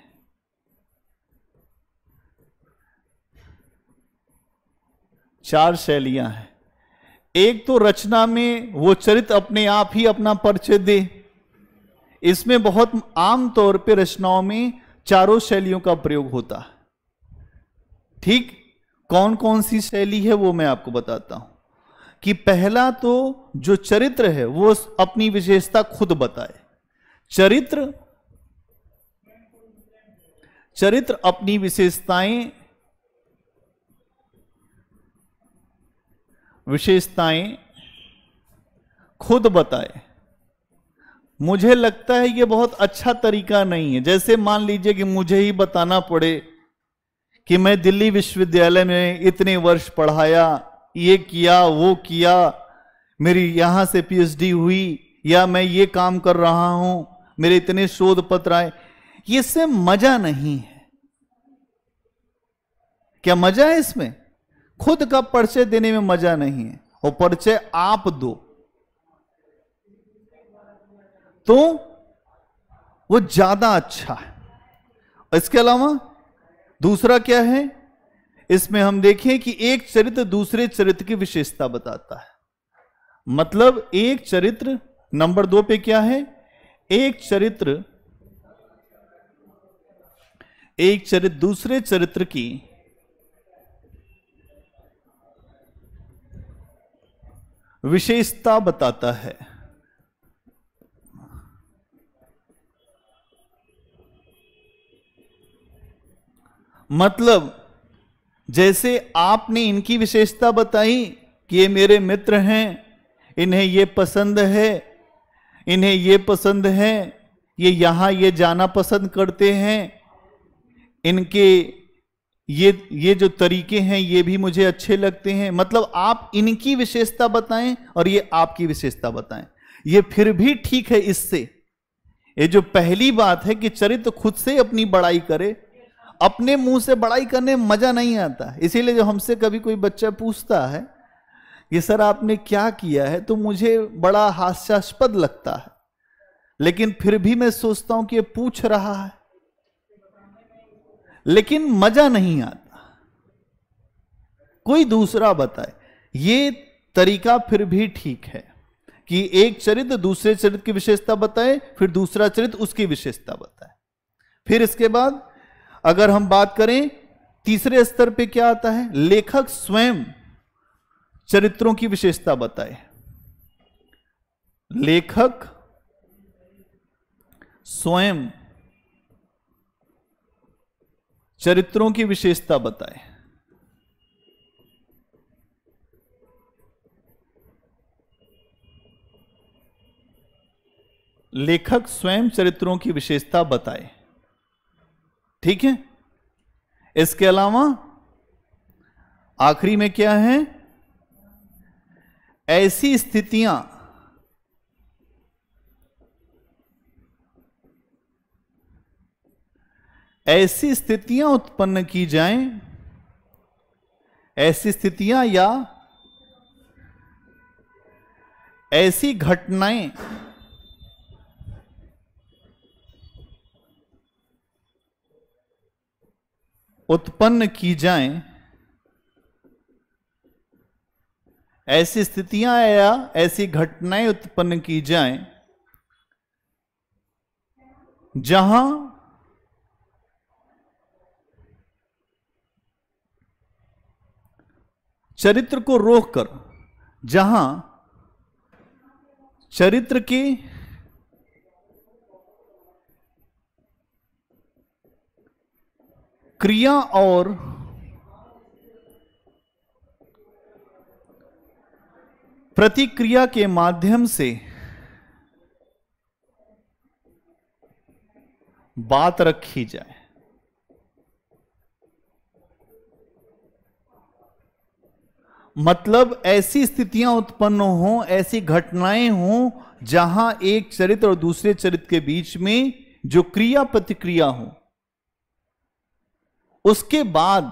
Speaker 1: चार शैलियां हैं एक तो रचना में वो चरित्र अपने आप ही अपना परिचय दे इसमें बहुत आम तौर पे रचनाओं में चारों शैलियों का प्रयोग होता है ठीक कौन कौन सी शैली है वो मैं आपको बताता हूं कि पहला तो जो चरित्र है वो अपनी विशेषता खुद बताए चरित्र चरित्र अपनी विशेषताएं विशेषताएं खुद बताए मुझे लगता है ये बहुत अच्छा तरीका नहीं है जैसे मान लीजिए कि मुझे ही बताना पड़े कि मैं दिल्ली विश्वविद्यालय में इतने वर्ष पढ़ाया ये किया वो किया मेरी यहां से पीएचडी हुई या मैं ये काम कर रहा हूं मेरे इतने शोध पत्र आए ये इससे मजा नहीं है क्या मजा है इसमें खुद का परिचय देने में मजा नहीं है और परिचय आप दो तो वो ज्यादा अच्छा है इसके अलावा दूसरा क्या है इसमें हम देखें कि एक चरित्र दूसरे चरित्र की विशेषता बताता है मतलब एक चरित्र नंबर दो पे क्या है एक चरित्र एक चरित्र दूसरे चरित्र की विशेषता बताता है मतलब जैसे आपने इनकी विशेषता बताई कि ये मेरे मित्र हैं इन्हें ये पसंद है इन्हें ये पसंद है ये यहाँ ये जाना पसंद करते हैं इनके ये ये जो तरीके हैं ये भी मुझे अच्छे लगते हैं मतलब आप इनकी विशेषता बताएं और ये आपकी विशेषता बताएं ये फिर भी ठीक है इससे ये जो पहली बात है कि चरित्र खुद से अपनी बड़ाई करे अपने मुंह से बड़ाई करने मजा नहीं आता इसीलिए जब हमसे कभी कोई बच्चा पूछता है कि सर आपने क्या किया है तो मुझे बड़ा हास्यास्पद लगता है लेकिन फिर भी मैं सोचता हूं कि ये पूछ रहा है लेकिन मजा नहीं आता कोई दूसरा बताए ये तरीका फिर भी ठीक है कि एक चरित्र दूसरे चरित्र की विशेषता बताए फिर दूसरा चरित्र उसकी विशेषता बताए फिर इसके बाद अगर हम बात करें तीसरे स्तर पे क्या आता है लेखक स्वयं चरित्रों की विशेषता बताए लेखक स्वयं चरित्रों की विशेषता बताए लेखक स्वयं चरित्रों की विशेषता बताए ठीक है इसके अलावा आखिरी में क्या है ऐसी स्थितियां ऐसी स्थितियां उत्पन्न की जाएं ऐसी स्थितियां या ऐसी घटनाएं उत्पन्न की जाएं ऐसी स्थितियां या ऐसी घटनाएं उत्पन्न की जाएं जहां चरित्र को रोककर जहां चरित्र की क्रिया और प्रतिक्रिया के माध्यम से बात रखी जाए मतलब ऐसी स्थितियां उत्पन्न हो ऐसी घटनाएं हो जहां एक चरित्र और दूसरे चरित्र के बीच में जो क्रिया प्रतिक्रिया हो उसके बाद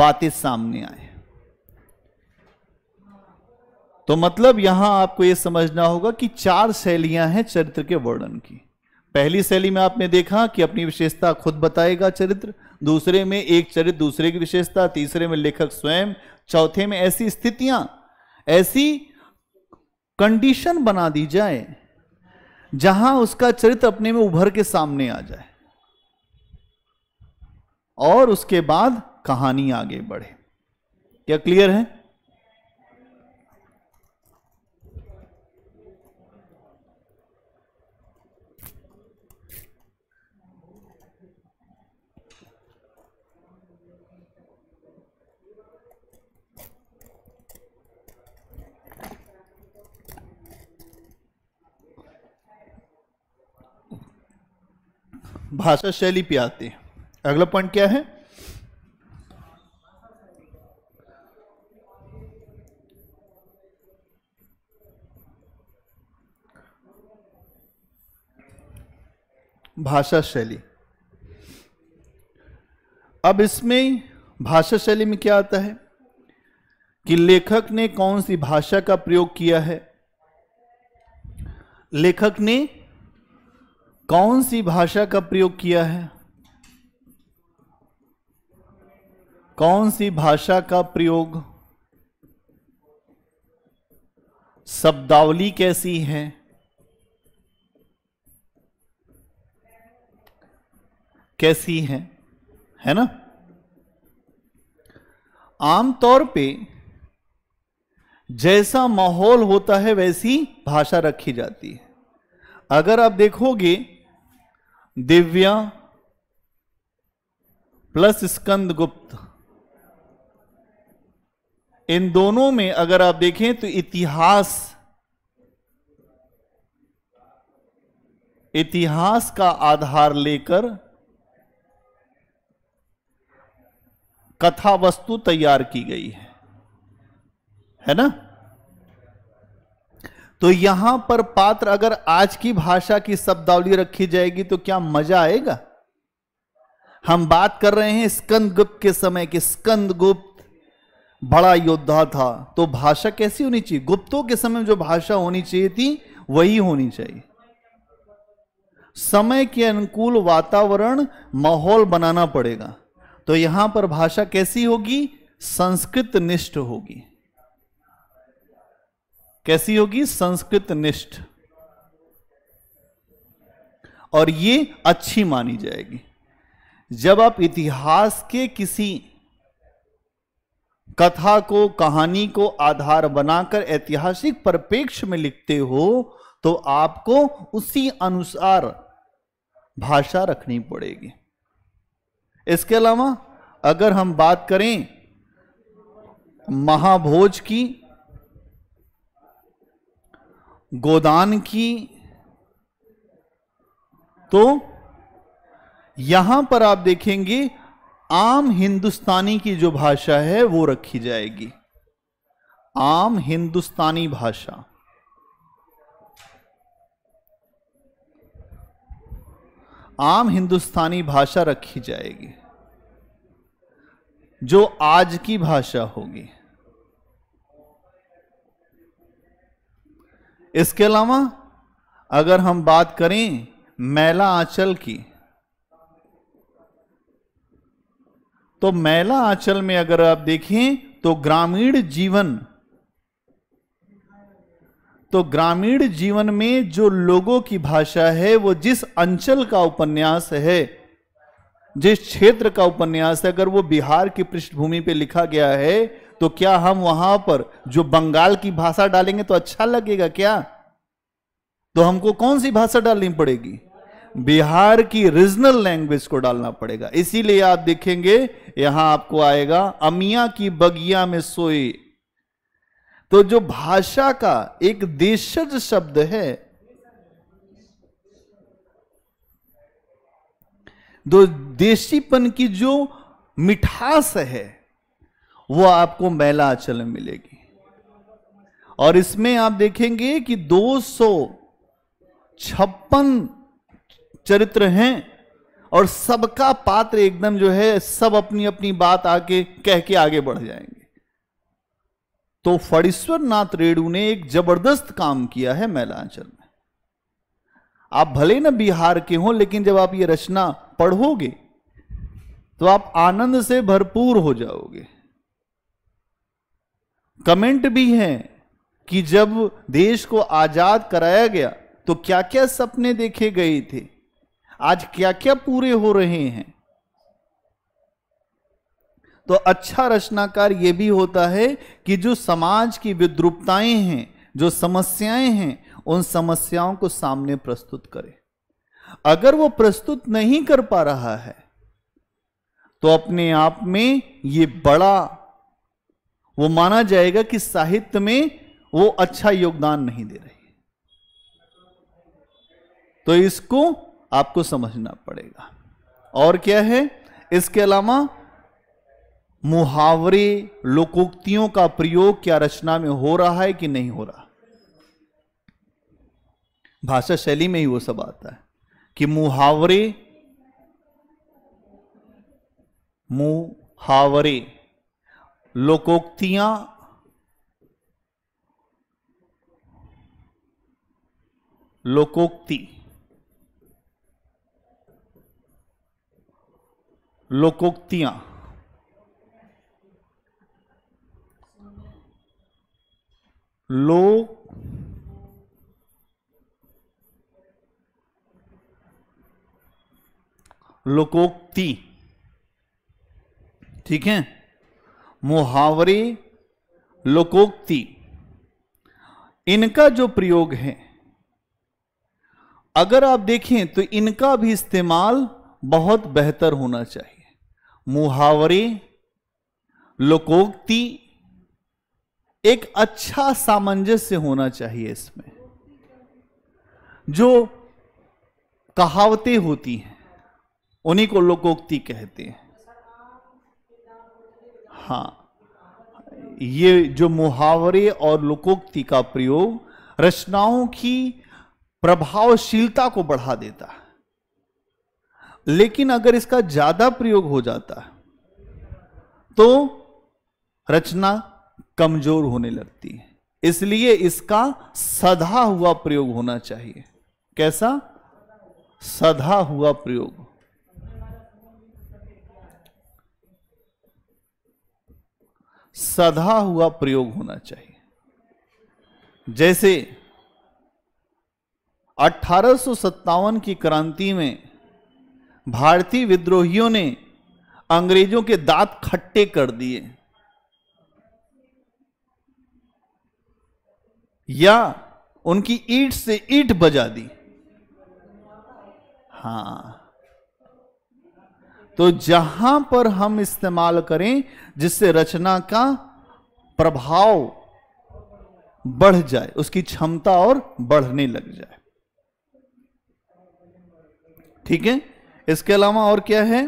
Speaker 1: बातें सामने आए तो मतलब यहां आपको यह समझना होगा कि चार शैलियां हैं चरित्र के वर्णन की पहली शैली में आपने देखा कि अपनी विशेषता खुद बताएगा चरित्र दूसरे में एक चरित्र दूसरे की विशेषता तीसरे में लेखक स्वयं चौथे में ऐसी स्थितियां ऐसी कंडीशन बना दी जाए जहां उसका चरित्र अपने में उभर के सामने आ जाए और उसके बाद कहानी आगे बढ़े क्या क्लियर है भाषा शैली पे आते हैं अगला पॉइंट क्या है भाषा शैली अब इसमें भाषा शैली में क्या आता है कि लेखक ने कौन सी भाषा का प्रयोग किया है लेखक ने कौन सी भाषा का प्रयोग किया है कौन सी भाषा का प्रयोग शब्दावली कैसी है कैसी है है ना आमतौर पे जैसा माहौल होता है वैसी भाषा रखी जाती है अगर आप देखोगे दिव्या प्लस स्कंद गुप्त इन दोनों में अगर आप देखें तो इतिहास इतिहास का आधार लेकर कथा वस्तु तैयार की गई है है ना तो यहां पर पात्र अगर आज की भाषा की शब्दावली रखी जाएगी तो क्या मजा आएगा हम बात कर रहे हैं स्कंद गुप्त के समय की स्कंद गुप्त बड़ा योद्धा था तो भाषा कैसी होनी चाहिए गुप्तों के समय में जो भाषा होनी चाहिए थी वही होनी चाहिए समय के अनुकूल वातावरण माहौल बनाना पड़ेगा तो यहां पर भाषा कैसी होगी संस्कृत निष्ठ होगी कैसी होगी संस्कृत निष्ठ और ये अच्छी मानी जाएगी जब आप इतिहास के किसी कथा को कहानी को आधार बनाकर ऐतिहासिक परिप्रेक्ष्य में लिखते हो तो आपको उसी अनुसार भाषा रखनी पड़ेगी इसके अलावा अगर हम बात करें महाभोज की गोदान की तो यहां पर आप देखेंगे आम हिंदुस्तानी की जो भाषा है वो रखी जाएगी आम हिंदुस्तानी भाषा आम हिंदुस्तानी भाषा रखी जाएगी जो आज की भाषा होगी इसके अलावा अगर हम बात करें मैला आंचल की तो मैला आंचल में अगर आप देखें तो ग्रामीण जीवन तो ग्रामीण जीवन में जो लोगों की भाषा है वो जिस अंचल का उपन्यास है जिस क्षेत्र का उपन्यास है अगर वो बिहार की पृष्ठभूमि पे लिखा गया है तो क्या हम वहां पर जो बंगाल की भाषा डालेंगे तो अच्छा लगेगा क्या तो हमको कौन सी भाषा डालनी पड़ेगी बिहार की रीजनल लैंग्वेज को डालना पड़ेगा इसीलिए आप देखेंगे यहां आपको आएगा अमिया की बगिया में सोए तो जो भाषा का एक देशज शब्द है दो देशीपन की जो मिठास है वो आपको मैला अचल में मिलेगी और इसमें आप देखेंगे कि दो सौ छप्पन चरित्र हैं और सबका पात्र एकदम जो है सब अपनी अपनी बात आके कह के आगे बढ़ जाएंगे तो फड़ीश्वर नाथ रेणु ने एक जबरदस्त काम किया है मैलांचल में आप भले ना बिहार के हो लेकिन जब आप ये रचना पढ़ोगे तो आप आनंद से भरपूर हो जाओगे कमेंट भी हैं कि जब देश को आजाद कराया गया तो क्या क्या सपने देखे गए थे आज क्या क्या पूरे हो रहे हैं तो अच्छा रचनाकार यह भी होता है कि जो समाज की विद्रुपताएं हैं जो समस्याएं हैं उन समस्याओं को सामने प्रस्तुत करे अगर वो प्रस्तुत नहीं कर पा रहा है तो अपने आप में ये बड़ा वो माना जाएगा कि साहित्य में वो अच्छा योगदान नहीं दे रही तो इसको आपको समझना पड़ेगा और क्या है इसके अलावा मुहावरे लोकोक्तियों का प्रयोग क्या रचना में हो रहा है कि नहीं हो रहा भाषा शैली में ही वो सब आता है कि मुहावरे मुहावरे लोकोक्तियां लोकोक्ति लोकोक्तियां लो लोकोक्ति ठीक है मुहावरे लोकोक्ति इनका जो प्रयोग है अगर आप देखें तो इनका भी इस्तेमाल बहुत बेहतर होना चाहिए मुहावरे लोकोक्ति एक अच्छा सामंजस्य होना चाहिए इसमें जो कहावतें होती हैं उन्हीं को लोकोक्ति कहते हैं हाँ ये जो मुहावरे और लोकोक्ति का प्रयोग रचनाओं की प्रभावशीलता को बढ़ा देता है लेकिन अगर इसका ज्यादा प्रयोग हो जाता है तो रचना कमजोर होने लगती है इसलिए इसका सधा हुआ प्रयोग होना चाहिए कैसा सधा हुआ प्रयोग सधा हुआ प्रयोग होना चाहिए जैसे अठारह की क्रांति में भारतीय विद्रोहियों ने अंग्रेजों के दांत खट्टे कर दिए या उनकी ईट से ईट बजा दी हां तो जहां पर हम इस्तेमाल करें जिससे रचना का प्रभाव बढ़ जाए उसकी क्षमता और बढ़ने लग जाए ठीक है इसके अलावा और क्या है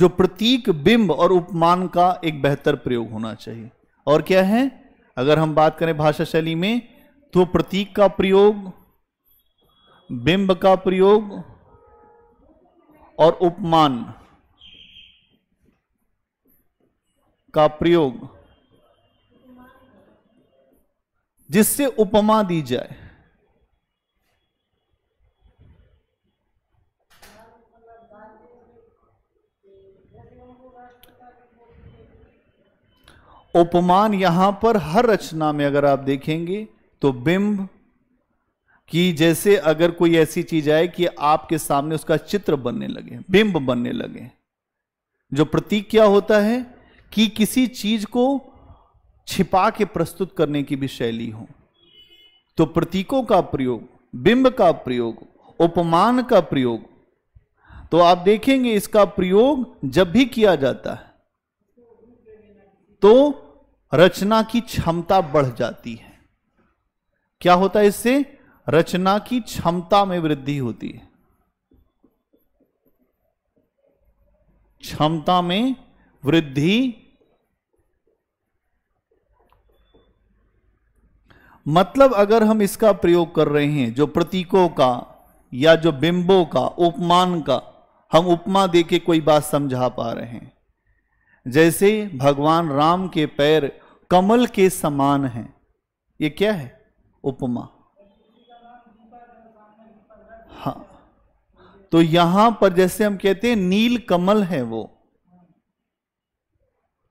Speaker 1: जो प्रतीक बिंब और उपमान का एक बेहतर प्रयोग होना चाहिए और क्या है अगर हम बात करें भाषा शैली में तो प्रतीक का प्रयोग बिंब का प्रयोग और उपमान का प्रयोग जिससे उपमा दी जाए उपमान यहां पर हर रचना में अगर आप देखेंगे तो बिंब कि जैसे अगर कोई ऐसी चीज आए कि आपके सामने उसका चित्र बनने लगे बिंब बनने लगे जो प्रतीक क्या होता है कि किसी चीज को छिपा के प्रस्तुत करने की भी शैली हो तो प्रतीकों का प्रयोग बिंब का प्रयोग उपमान का प्रयोग तो आप देखेंगे इसका प्रयोग जब भी किया जाता है तो रचना की क्षमता बढ़ जाती है क्या होता है इससे रचना की क्षमता में वृद्धि होती है क्षमता में वृद्धि मतलब अगर हम इसका प्रयोग कर रहे हैं जो प्रतीकों का या जो बिंबों का उपमान का हम उपमा देके कोई बात समझा पा रहे हैं जैसे भगवान राम के पैर कमल के समान हैं ये क्या है उपमा हाँ तो यहां पर जैसे हम कहते हैं नील कमल है वो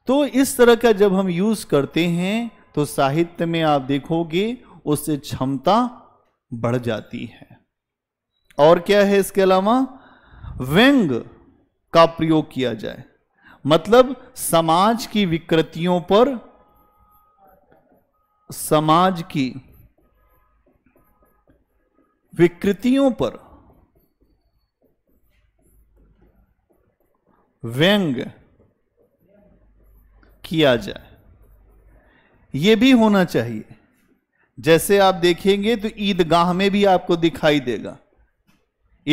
Speaker 1: तो इस तरह का जब हम यूज करते हैं तो साहित्य में आप देखोगे उससे क्षमता बढ़ जाती है और क्या है इसके अलावा व्यंग का प्रयोग किया जाए मतलब समाज की विकृतियों पर समाज की विकृतियों पर व्यंग किया जाए यह भी होना चाहिए जैसे आप देखेंगे तो ईदगाह में भी आपको दिखाई देगा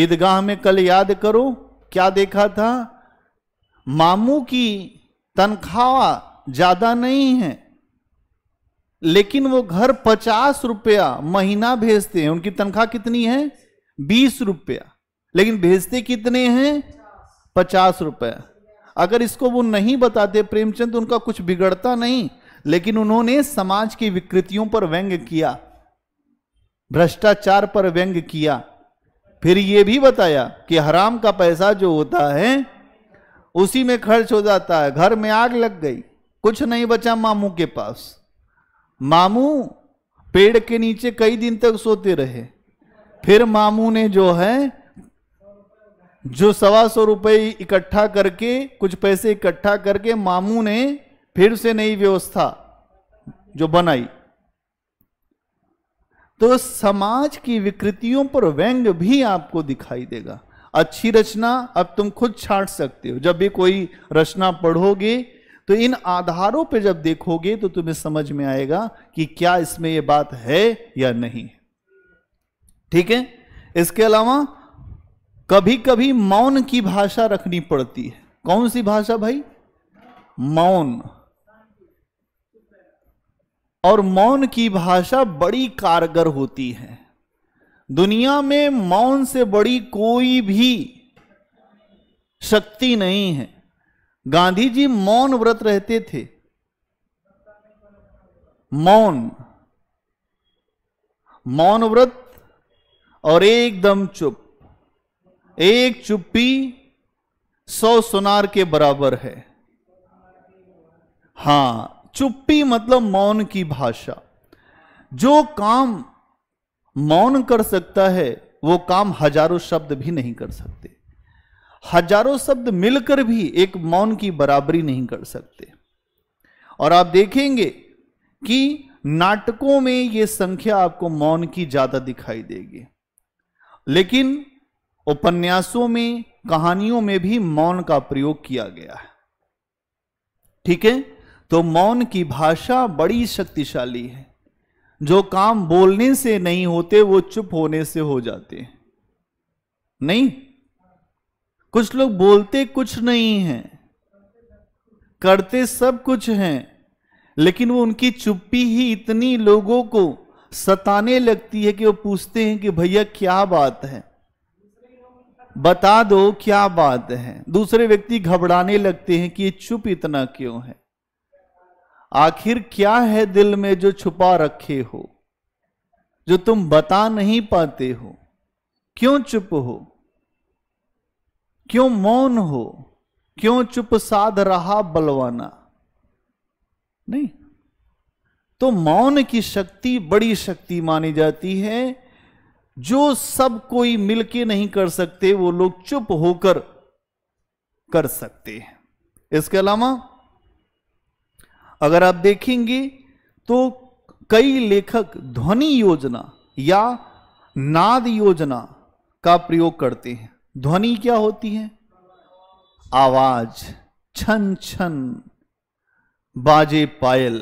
Speaker 1: ईदगाह में कल याद करो क्या देखा था मामू की तनख्वाह ज्यादा नहीं है लेकिन वो घर पचास रुपया महीना भेजते हैं उनकी तनख्वाह कितनी है बीस रुपया लेकिन भेजते कितने हैं पचास रुपया अगर इसको वो नहीं बताते प्रेमचंद तो उनका कुछ बिगड़ता नहीं लेकिन उन्होंने समाज की विकृतियों पर व्यंग किया भ्रष्टाचार पर व्यंग किया फिर यह भी बताया कि हराम का पैसा जो होता है उसी में खर्च हो जाता है घर में आग लग गई कुछ नहीं बचा मामू के पास मामू पेड़ के नीचे कई दिन तक सोते रहे फिर मामू ने जो है जो सवा सौ रुपये इकट्ठा करके कुछ पैसे इकट्ठा करके मामू ने फिर से नई व्यवस्था जो बनाई तो समाज की विकृतियों पर व्यंग भी आपको दिखाई देगा अच्छी रचना अब तुम खुद छाट सकते हो जब भी कोई रचना पढ़ोगे तो इन आधारों पर जब देखोगे तो तुम्हें समझ में आएगा कि क्या इसमें यह बात है या नहीं ठीक है इसके अलावा कभी कभी मौन की भाषा रखनी पड़ती है कौन सी भाषा भाई मौन और मौन की भाषा बड़ी कारगर होती है दुनिया में मौन से बड़ी कोई भी शक्ति नहीं है गांधी जी मौन व्रत रहते थे मौन मौन व्रत और एकदम चुप एक चुप्पी सौ सुनार के बराबर है हां चुप्पी मतलब मौन की भाषा जो काम मौन कर सकता है वो काम हजारों शब्द भी नहीं कर सकते हजारों शब्द मिलकर भी एक मौन की बराबरी नहीं कर सकते और आप देखेंगे कि नाटकों में ये संख्या आपको मौन की ज्यादा दिखाई देगी लेकिन उपन्यासों में कहानियों में भी मौन का प्रयोग किया गया है ठीक है तो मौन की भाषा बड़ी शक्तिशाली है जो काम बोलने से नहीं होते वो चुप होने से हो जाते हैं नहीं कुछ लोग बोलते कुछ नहीं हैं करते सब कुछ हैं लेकिन वो उनकी चुप्पी ही इतनी लोगों को सताने लगती है कि वो पूछते हैं कि भैया क्या बात है बता दो क्या बात है दूसरे व्यक्ति घबराने लगते हैं कि ये चुप इतना क्यों है आखिर क्या है दिल में जो छुपा रखे हो जो तुम बता नहीं पाते हो क्यों चुप हो क्यों मौन हो क्यों चुप साध रहा बलवाना नहीं तो मौन की शक्ति बड़ी शक्ति मानी जाती है जो सब कोई मिलके नहीं कर सकते वो लोग चुप होकर कर सकते हैं इसके अलावा अगर आप देखेंगे तो कई लेखक ध्वनि योजना या नाद योजना का प्रयोग करते हैं ध्वनि क्या होती है आवाज छन छन बाजे पायल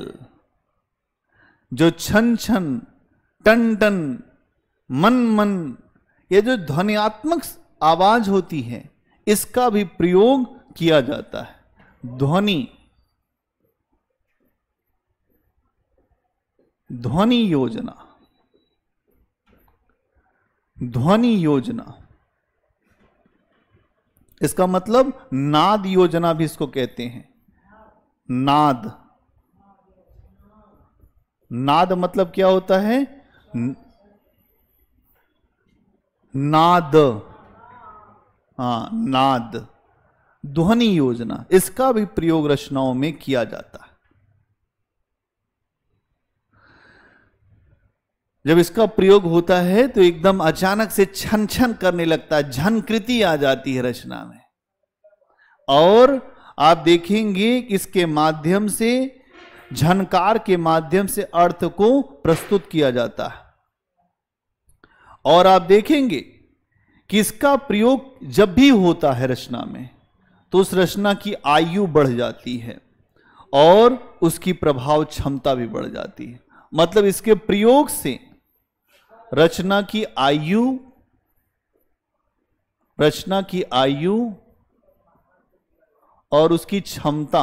Speaker 1: जो छन छन टन टन मन मन ये जो ध्वनियात्मक आवाज होती है इसका भी प्रयोग किया जाता है ध्वनि ध्वनि योजना ध्वनि योजना इसका मतलब नाद योजना भी इसको कहते हैं नाद नाद मतलब क्या होता है नाद हा नाद ध्वनि योजना इसका भी प्रयोग रचनाओं में किया जाता है जब इसका प्रयोग होता है तो एकदम अचानक से छन छन करने लगता है झनकृति आ जाती है रचना में और आप देखेंगे कि इसके माध्यम से झनकार के माध्यम से अर्थ को प्रस्तुत किया जाता है और आप देखेंगे कि इसका प्रयोग जब भी होता है रचना में तो उस रचना की आयु बढ़ जाती है और उसकी प्रभाव क्षमता भी बढ़ जाती है मतलब इसके प्रयोग से रचना की आयु रचना की आयु और उसकी क्षमता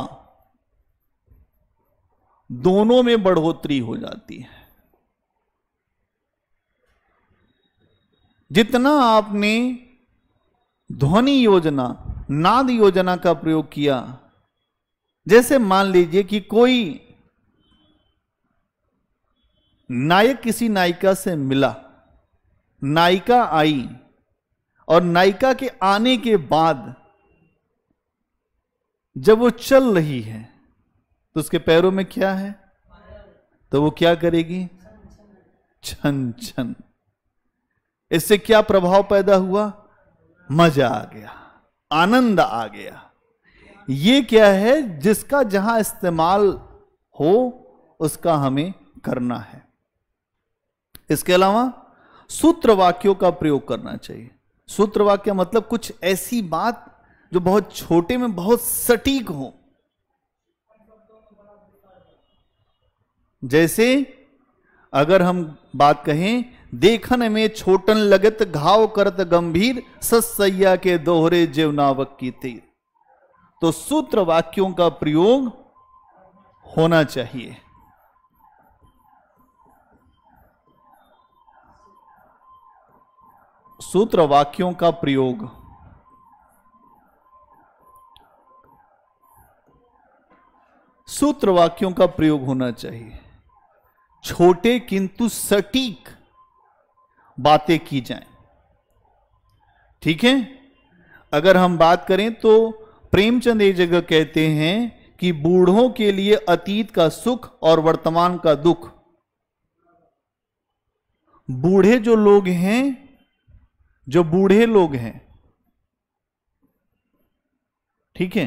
Speaker 1: दोनों में बढ़ोतरी हो जाती है जितना आपने ध्वनि योजना नाद योजना का प्रयोग किया जैसे मान लीजिए कि कोई नायक किसी नायिका से मिला नायिका आई और नायिका के आने के बाद जब वो चल रही है तो उसके पैरों में क्या है तो वो क्या करेगी छन छन इससे क्या प्रभाव पैदा हुआ मजा आ गया आनंद आ गया ये क्या है जिसका जहां इस्तेमाल हो उसका हमें करना है इसके अलावा सूत्र वाक्यों का प्रयोग करना चाहिए सूत्र वाक्य मतलब कुछ ऐसी बात जो बहुत छोटे में बहुत सटीक हो जैसे अगर हम बात कहें देखन में छोटन लगत घाव करत गंभीर सस्या के दोहरे जेवनावक की तीर तो सूत्र वाक्यों का प्रयोग होना चाहिए सूत्र वाक्यों का प्रयोग सूत्र वाक्यों का प्रयोग होना चाहिए छोटे किंतु सटीक बातें की जाएं ठीक है अगर हम बात करें तो प्रेमचंद एक जगह कहते हैं कि बूढ़ों के लिए अतीत का सुख और वर्तमान का दुख बूढ़े जो लोग हैं जो बूढ़े लोग हैं ठीक है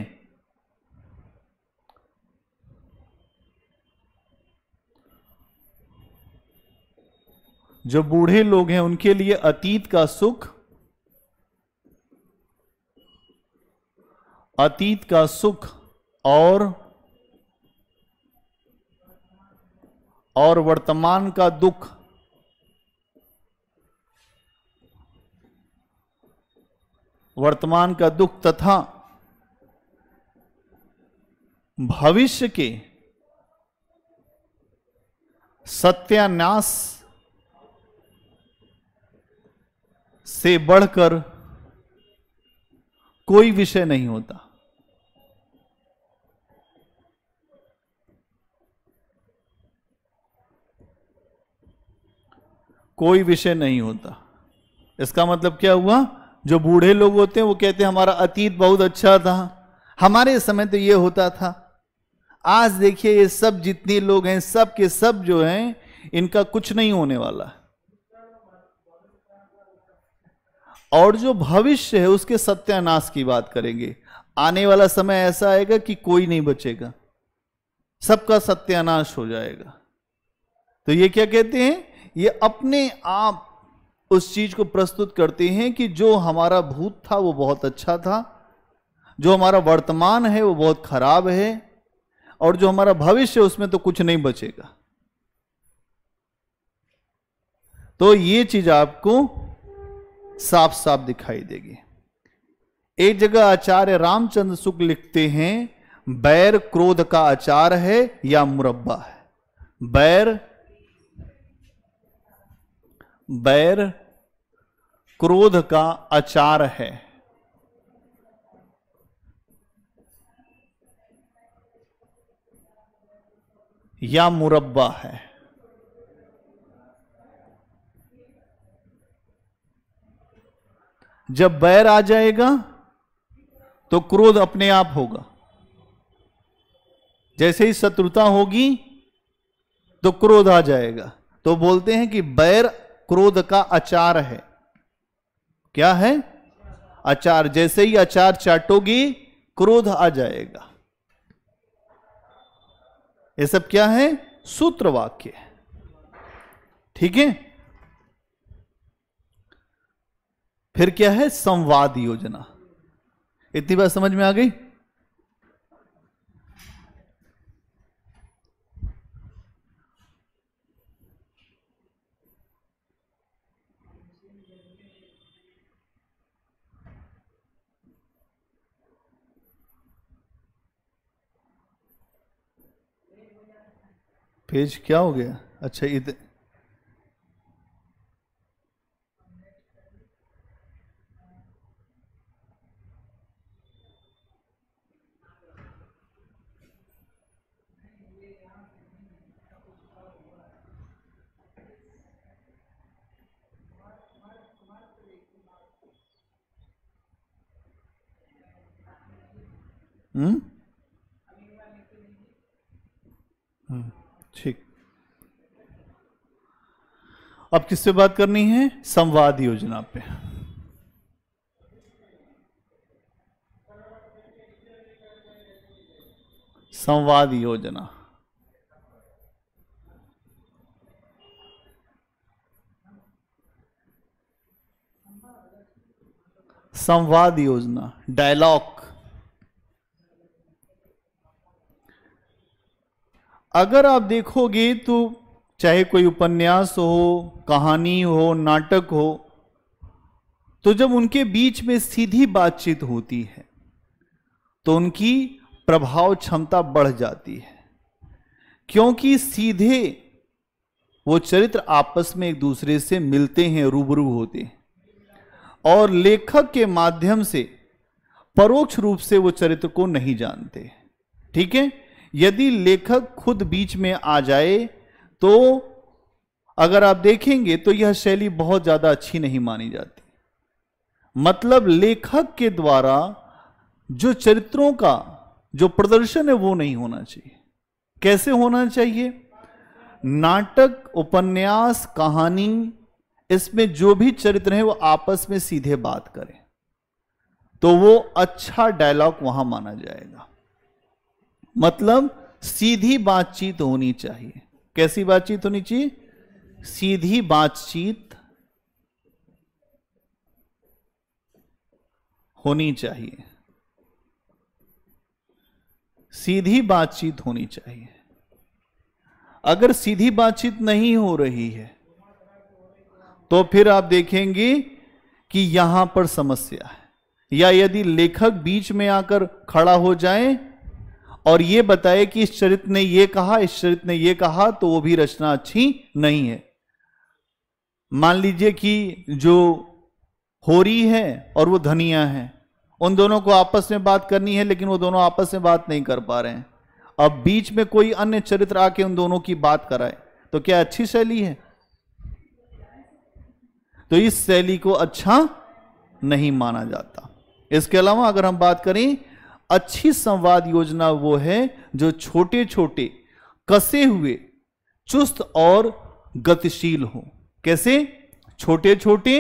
Speaker 1: जो बूढ़े लोग हैं उनके लिए अतीत का सुख अतीत का सुख और और वर्तमान का दुख वर्तमान का दुख तथा भविष्य के सत्यान्यास से बढ़कर कोई विषय नहीं होता कोई विषय नहीं होता इसका मतलब क्या हुआ जो बूढ़े लोग होते हैं वो कहते हैं हमारा अतीत बहुत अच्छा था हमारे समय तो ये होता था आज देखिए ये सब जितने लोग हैं सब के सब जो हैं इनका कुछ नहीं होने वाला और जो भविष्य है उसके सत्यानाश की बात करेंगे आने वाला समय ऐसा आएगा कि कोई नहीं बचेगा सबका सत्यानाश हो जाएगा तो ये क्या कहते हैं ये अपने आप उस चीज को प्रस्तुत करते हैं कि जो हमारा भूत था वो बहुत अच्छा था जो हमारा वर्तमान है वो बहुत खराब है और जो हमारा भविष्य उसमें तो कुछ नहीं बचेगा तो ये चीज आपको साफ साफ दिखाई देगी एक जगह आचार्य रामचंद्र शुक्ल लिखते हैं बैर क्रोध का आचार है या मुरब्बा है बैर बैर क्रोध का आचार है या मुरब्बा है जब बैर आ जाएगा तो क्रोध अपने आप होगा जैसे ही शत्रुता होगी तो क्रोध आ जाएगा तो बोलते हैं कि बैर क्रोध का अचार है क्या है अचार जैसे ही अचार चाटोगी क्रोध आ जाएगा ये सब क्या है सूत्र वाक्य ठीक है फिर क्या है संवाद योजना इतनी बात समझ में आ गई पेज क्या हो गया अच्छा इधर हम्म hmm? अब किससे बात करनी है संवाद योजना पे संवाद योजना संवाद योजना डायलॉग अगर आप देखोगे तो चाहे कोई उपन्यास हो कहानी हो नाटक हो तो जब उनके बीच में सीधी बातचीत होती है तो उनकी प्रभाव क्षमता बढ़ जाती है क्योंकि सीधे वो चरित्र आपस में एक दूसरे से मिलते हैं रूबरू होते हैं और लेखक के माध्यम से परोक्ष रूप से वो चरित्र को नहीं जानते ठीक है यदि लेखक खुद बीच में आ जाए तो अगर आप देखेंगे तो यह शैली बहुत ज्यादा अच्छी नहीं मानी जाती मतलब लेखक के द्वारा जो चरित्रों का जो प्रदर्शन है वो नहीं होना चाहिए कैसे होना चाहिए नाटक उपन्यास कहानी इसमें जो भी चरित्र हैं वो आपस में सीधे बात करें तो वो अच्छा डायलॉग वहां माना जाएगा मतलब सीधी बातचीत होनी चाहिए कैसी बातचीत होनी चाहिए सीधी बातचीत होनी चाहिए सीधी बातचीत होनी चाहिए अगर सीधी बातचीत नहीं हो रही है तो फिर आप देखेंगे कि यहां पर समस्या है या यदि लेखक बीच में आकर खड़ा हो जाए और ये बताए कि इस चरित्र ने ये कहा इस चरित्र ने ये कहा तो वो भी रचना अच्छी नहीं है मान लीजिए कि जो होरी है और वो धनिया है उन दोनों को आपस में बात करनी है लेकिन वो दोनों आपस में बात नहीं कर पा रहे हैं अब बीच में कोई अन्य चरित्र आके उन दोनों की बात कराए तो क्या अच्छी शैली है तो इस शैली को अच्छा नहीं माना जाता इसके अलावा अगर हम बात करें अच्छी संवाद योजना वो है जो छोटे छोटे कसे हुए चुस्त और गतिशील हो कैसे छोटे छोटे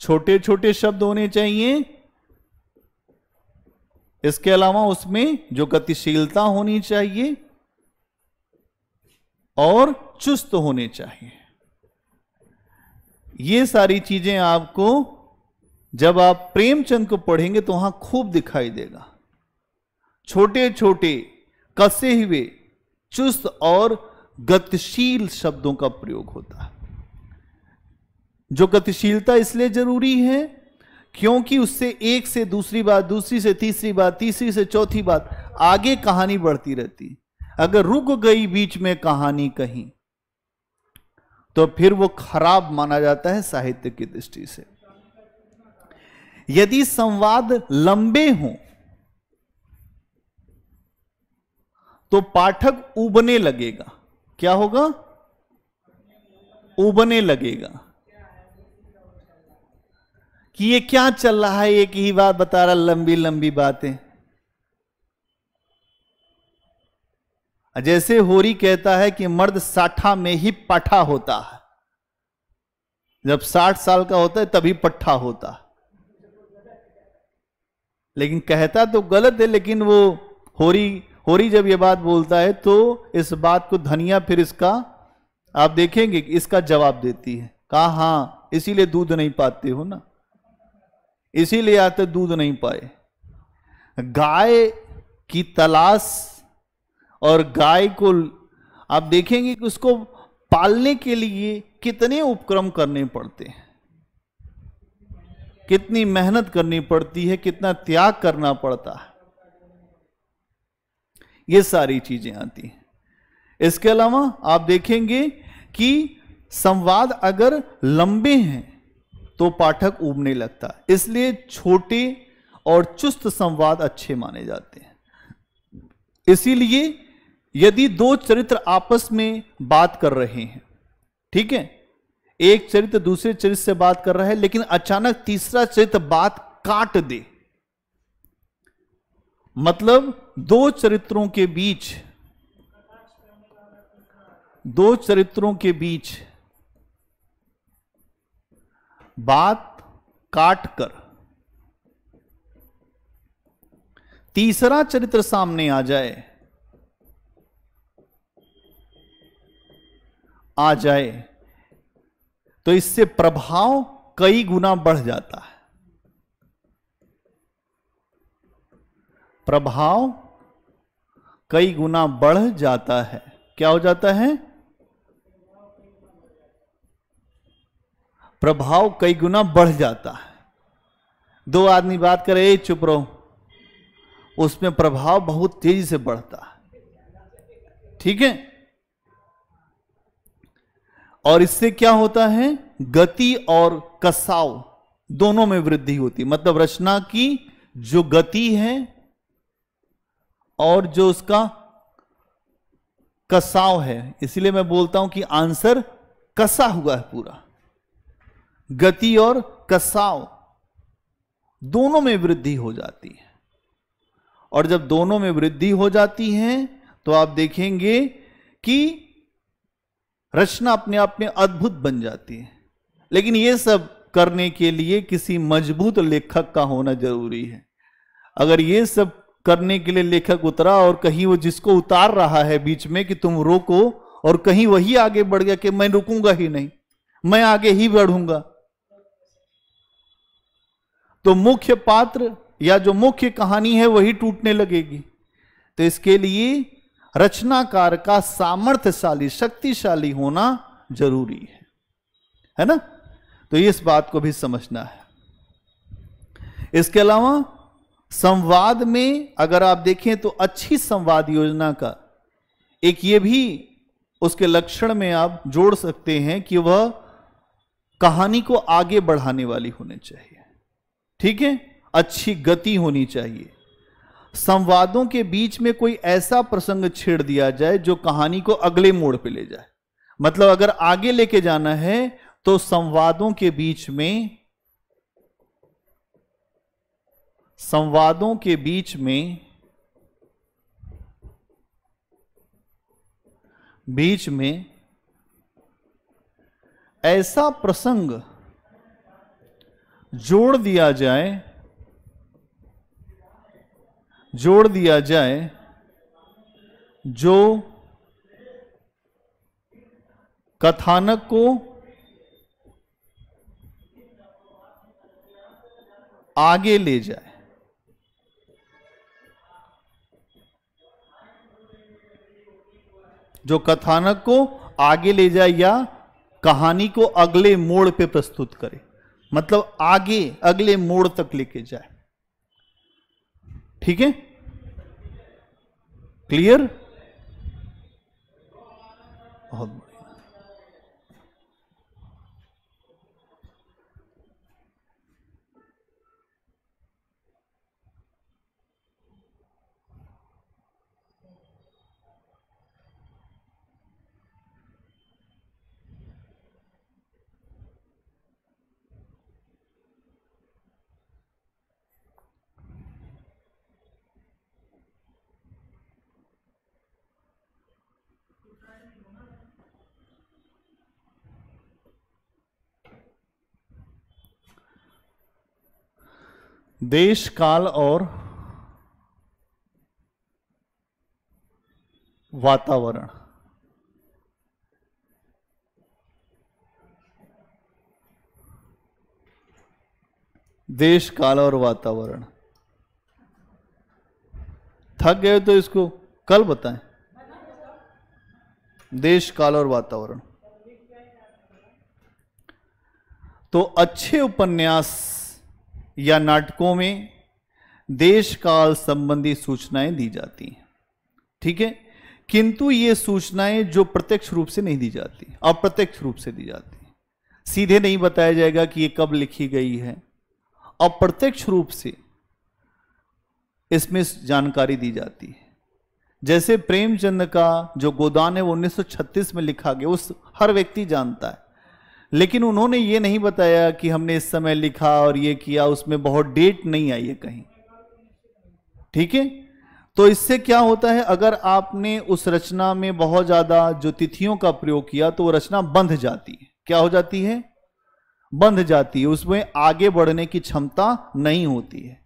Speaker 1: छोटे छोटे शब्द होने चाहिए इसके अलावा उसमें जो गतिशीलता होनी चाहिए और चुस्त होने चाहिए ये सारी चीजें आपको जब आप प्रेमचंद को पढ़ेंगे तो वहां खूब दिखाई देगा छोटे छोटे कसे हुए चुस्त और गतिशील शब्दों का प्रयोग होता है जो गतिशीलता इसलिए जरूरी है क्योंकि उससे एक से दूसरी बात दूसरी से तीसरी बात तीसरी से चौथी बात आगे कहानी बढ़ती रहती अगर रुक गई बीच में कहानी कहीं तो फिर वो खराब माना जाता है साहित्य की दृष्टि से यदि संवाद लंबे हों तो पाठक उबने लगेगा क्या होगा उबने लगेगा कि ये क्या चल रहा है एक ही बात बता रहा लंबी लंबी बातें जैसे होरी कहता है कि मर्द साठा में ही पठा होता है जब साठ साल का होता है तभी पट्ठा होता है लेकिन कहता तो गलत है लेकिन वो होरी होरी जब ये बात बोलता है तो इस बात को धनिया फिर इसका आप देखेंगे कि इसका जवाब देती है कहा हां इसीलिए दूध नहीं पाते हो ना इसीलिए आते दूध नहीं पाए गाय की तलाश और गाय को आप देखेंगे कि उसको पालने के लिए कितने उपक्रम करने पड़ते हैं कितनी मेहनत करनी पड़ती है कितना त्याग करना पड़ता है ये सारी चीजें आती हैं इसके अलावा आप देखेंगे कि संवाद अगर लंबे हैं तो पाठक उबने लगता है इसलिए छोटे और चुस्त संवाद अच्छे माने जाते हैं इसीलिए यदि दो चरित्र आपस में बात कर रहे हैं ठीक है एक चरित्र दूसरे चरित्र से बात कर रहा है लेकिन अचानक तीसरा चरित्र बात काट दे मतलब दो चरित्रों के बीच दो चरित्रों के बीच बात काट कर तीसरा चरित्र सामने आ जाए आ जाए तो इससे प्रभाव कई गुना बढ़ जाता है प्रभाव कई गुना बढ़ जाता है क्या हो जाता है प्रभाव कई गुना बढ़ जाता है दो आदमी बात करे ए चुप रहो उसमें प्रभाव बहुत तेजी से बढ़ता है ठीक है और इससे क्या होता है गति और कसाव दोनों में वृद्धि होती मतलब रचना की जो गति है और जो उसका कसाव है इसलिए मैं बोलता हूं कि आंसर कसा हुआ है पूरा गति और कसाव दोनों में वृद्धि हो जाती है और जब दोनों में वृद्धि हो जाती है तो आप देखेंगे कि रचना अपने आप में अद्भुत बन जाती है लेकिन ये सब करने के लिए किसी मजबूत लेखक का होना जरूरी है अगर ये सब करने के लिए लेखक उतरा और कहीं वो जिसको उतार रहा है बीच में कि तुम रोको और कहीं वही आगे बढ़ गया कि मैं रुकूंगा ही नहीं मैं आगे ही बढ़ूंगा तो मुख्य पात्र या जो मुख्य कहानी है वही टूटने लगेगी तो इसके लिए रचनाकार का सामर्थ्यशाली शक्तिशाली होना जरूरी है है ना तो इस बात को भी समझना है इसके अलावा संवाद में अगर आप देखें तो अच्छी संवाद योजना का एक ये भी उसके लक्षण में आप जोड़ सकते हैं कि वह कहानी को आगे बढ़ाने वाली होनी चाहिए ठीक है अच्छी गति होनी चाहिए संवादों के बीच में कोई ऐसा प्रसंग छेड़ दिया जाए जो कहानी को अगले मोड़ पे ले जाए मतलब अगर आगे लेके जाना है तो संवादों के बीच में संवादों के बीच में बीच में ऐसा प्रसंग जोड़ दिया जाए जोड़ दिया जाए जो कथानक को आगे ले जाए जो कथानक को आगे ले जाए या कहानी को अगले मोड़ पे प्रस्तुत करे मतलब आगे अगले मोड़ तक लेके जाए ठीक है क्लियर बहुत देश काल और वातावरण देश काल और वातावरण थक गए तो इसको कल बताएं देश काल और वातावरण तो अच्छे उपन्यास या नाटकों में देश काल संबंधी सूचनाएं दी जाती हैं ठीक है किंतु ये सूचनाएं जो प्रत्यक्ष रूप से नहीं दी जाती अप्रत्यक्ष रूप से दी जाती सीधे नहीं बताया जाएगा कि ये कब लिखी गई है अप्रत्यक्ष रूप से इसमें जानकारी दी जाती है जैसे प्रेमचंद का जो गोदान है वो 1936 में लिखा गया उस हर व्यक्ति जानता है लेकिन उन्होंने ये नहीं बताया कि हमने इस समय लिखा और ये किया उसमें बहुत डेट नहीं आई है कहीं ठीक है तो इससे क्या होता है अगर आपने उस रचना में बहुत ज्यादा जो तिथियों का प्रयोग किया तो वो रचना बंध जाती है क्या हो जाती है बंध जाती है उसमें आगे बढ़ने की क्षमता नहीं होती है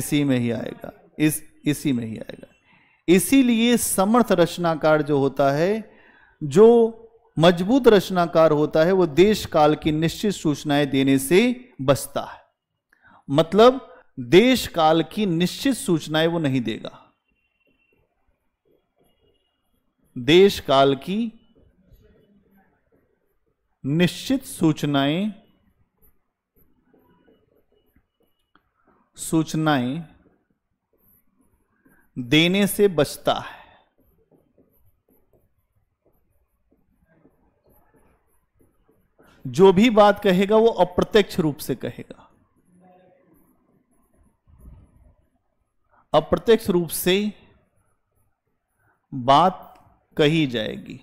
Speaker 1: इसी में ही आएगा इस इसी में ही आएगा इसीलिए समर्थ रचनाकार जो होता है जो मजबूत रचनाकार होता है वो देश काल की निश्चित सूचनाएं देने से बचता है मतलब देश काल की निश्चित सूचनाएं वो नहीं देगा देश काल की निश्चित सूचनाएं सूचनाएं देने से बचता है जो भी बात कहेगा वो अप्रत्यक्ष रूप से कहेगा अप्रत्यक्ष रूप से बात कही जाएगी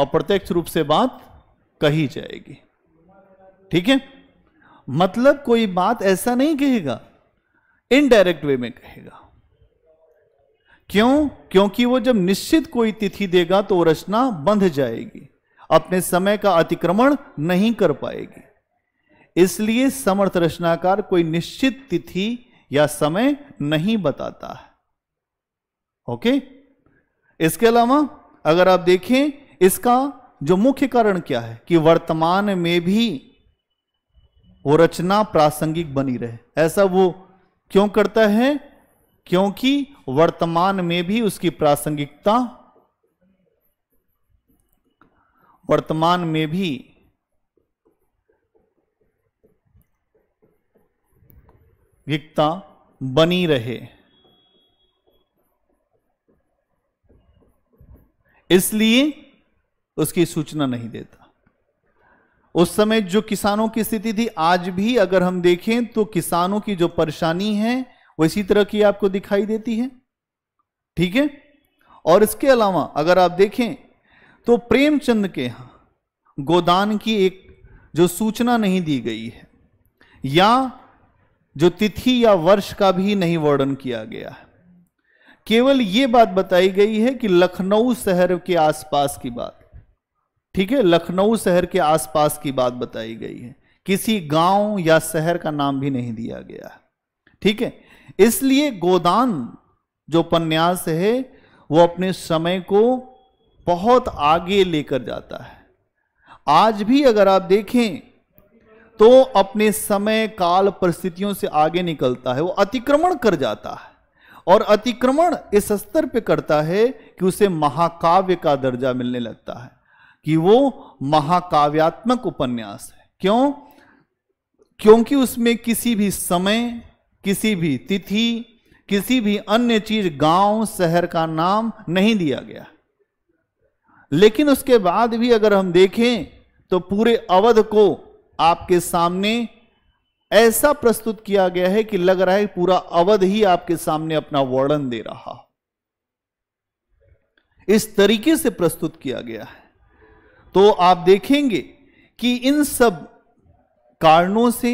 Speaker 1: अप्रत्यक्ष रूप से बात कही जाएगी ठीक है मतलब कोई बात ऐसा नहीं कहेगा इनडायरेक्ट वे में कहेगा क्यों क्योंकि वो जब निश्चित कोई तिथि देगा तो रचना बंध जाएगी अपने समय का अतिक्रमण नहीं कर पाएगी इसलिए समर्थ रचनाकार कोई निश्चित तिथि या समय नहीं बताता है ओके इसके अलावा अगर आप देखें इसका जो मुख्य कारण क्या है कि वर्तमान में भी वो रचना प्रासंगिक बनी रहे ऐसा वो क्यों करता है क्योंकि वर्तमान में भी उसकी प्रासंगिकता वर्तमान में भी प्रासंगिकता बनी रहे इसलिए उसकी सूचना नहीं देता उस समय जो किसानों की स्थिति थी आज भी अगर हम देखें तो किसानों की जो परेशानी है वो इसी तरह की आपको दिखाई देती है ठीक है और इसके अलावा अगर आप देखें तो प्रेमचंद के गोदान की एक जो सूचना नहीं दी गई है या जो तिथि या वर्ष का भी नहीं वर्णन किया गया है केवल यह बात बताई गई है कि लखनऊ शहर के आसपास की बात ठीक है लखनऊ शहर के आसपास की बात बताई गई है किसी गांव या शहर का नाम भी नहीं दिया गया ठीक है इसलिए गोदान जो उपन्यास है वो अपने समय को बहुत आगे लेकर जाता है आज भी अगर आप देखें तो अपने समय काल परिस्थितियों से आगे निकलता है वो अतिक्रमण कर जाता है और अतिक्रमण इस स्तर पे करता है कि उसे महाकाव्य का दर्जा मिलने लगता है कि वो महाकाव्यात्मक उपन्यास है क्यों क्योंकि उसमें किसी भी समय किसी भी तिथि किसी भी अन्य चीज गांव शहर का नाम नहीं दिया गया लेकिन उसके बाद भी अगर हम देखें तो पूरे अवध को आपके सामने ऐसा प्रस्तुत किया गया है कि लग रहा है पूरा अवध ही आपके सामने अपना वर्णन दे रहा इस तरीके से प्रस्तुत किया गया है तो आप देखेंगे कि इन सब कारणों से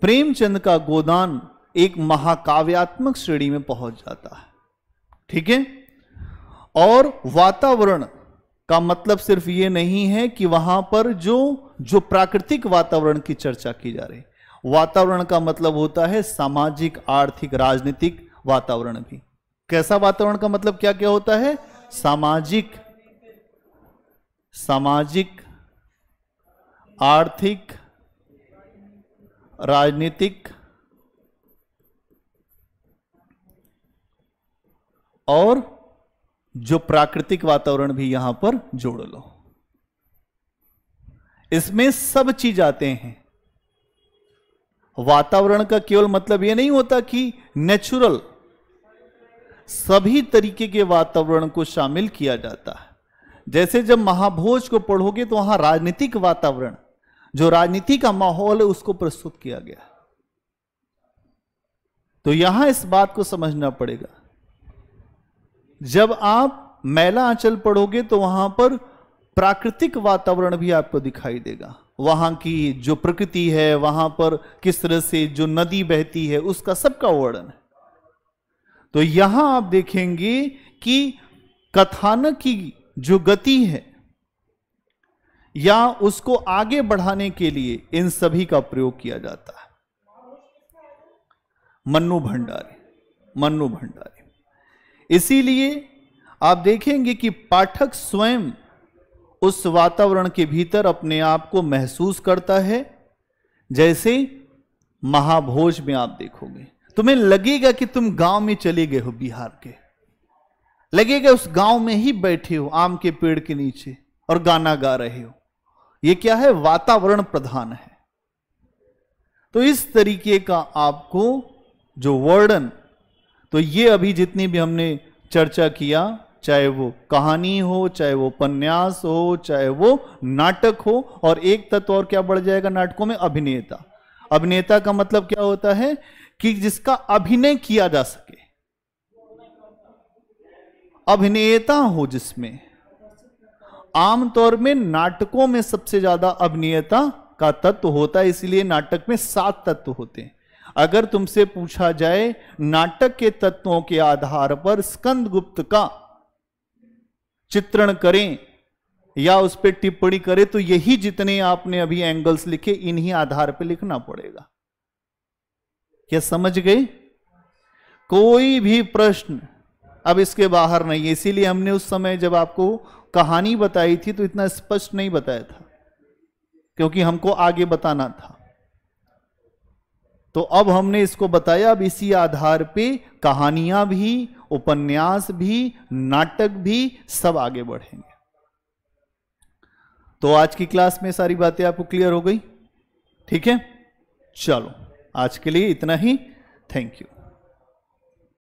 Speaker 1: प्रेमचंद का गोदान एक महाकाव्यात्मक श्रेणी में पहुंच जाता है ठीक है और वातावरण का मतलब सिर्फ ये नहीं है कि वहां पर जो जो प्राकृतिक वातावरण की चर्चा की जा रही वातावरण का मतलब होता है सामाजिक आर्थिक राजनीतिक वातावरण भी कैसा वातावरण का मतलब क्या क्या होता है सामाजिक सामाजिक आर्थिक राजनीतिक और जो प्राकृतिक वातावरण भी यहां पर जोड़ लो इसमें सब चीज आते हैं वातावरण का केवल मतलब यह नहीं होता कि नेचुरल सभी तरीके के वातावरण को शामिल किया जाता है जैसे जब महाभोज को पढ़ोगे तो वहां राजनीतिक वातावरण जो राजनीति का माहौल है उसको प्रस्तुत किया गया तो यहां इस बात को समझना पड़ेगा जब आप मैला आंचल पढ़ोगे तो वहां पर प्राकृतिक वातावरण भी आपको दिखाई देगा वहां की जो प्रकृति है वहां पर किस तरह से जो नदी बहती है उसका सबका वर्णन है तो यहां आप देखेंगे कि कथानक की जो गति है या उसको आगे बढ़ाने के लिए इन सभी का प्रयोग किया जाता है मन्नू भंडारी मन्नू भंडारी इसीलिए आप देखेंगे कि पाठक स्वयं उस वातावरण के भीतर अपने आप को महसूस करता है जैसे महाभोज में आप देखोगे तुम्हें लगेगा कि तुम गांव में चले गए हो बिहार के लगेगा उस गांव में ही बैठे हो आम के पेड़ के नीचे और गाना गा रहे हो यह क्या है वातावरण प्रधान है तो इस तरीके का आपको जो वर्णन तो ये अभी जितनी भी हमने चर्चा किया चाहे वो कहानी हो चाहे वो उपन्यास हो चाहे वो नाटक हो और एक तत्व और क्या बढ़ जाएगा नाटकों में अभिनेता अभिनेता का मतलब क्या होता है कि जिसका अभिनय किया जा सके अभिनेता हो जिसमें आमतौर में नाटकों में सबसे ज्यादा अभिनेता का तत्व होता है इसलिए नाटक में सात तत्व होते हैं अगर तुमसे पूछा जाए नाटक के तत्वों के आधार पर स्कंद गुप्त का चित्रण करें या उस पर टिप्पणी करें तो यही जितने आपने अभी एंगल्स लिखे इन्हीं आधार पर लिखना पड़ेगा क्या समझ गए कोई भी प्रश्न अब इसके बाहर नहीं है इसीलिए हमने उस समय जब आपको कहानी बताई थी तो इतना स्पष्ट नहीं बताया था क्योंकि हमको आगे बताना था तो अब हमने इसको बताया अब इसी आधार पे कहानियां भी उपन्यास भी नाटक भी सब आगे बढ़ेंगे तो आज की क्लास में सारी बातें आपको क्लियर हो गई ठीक है चलो आज के लिए इतना ही थैंक यू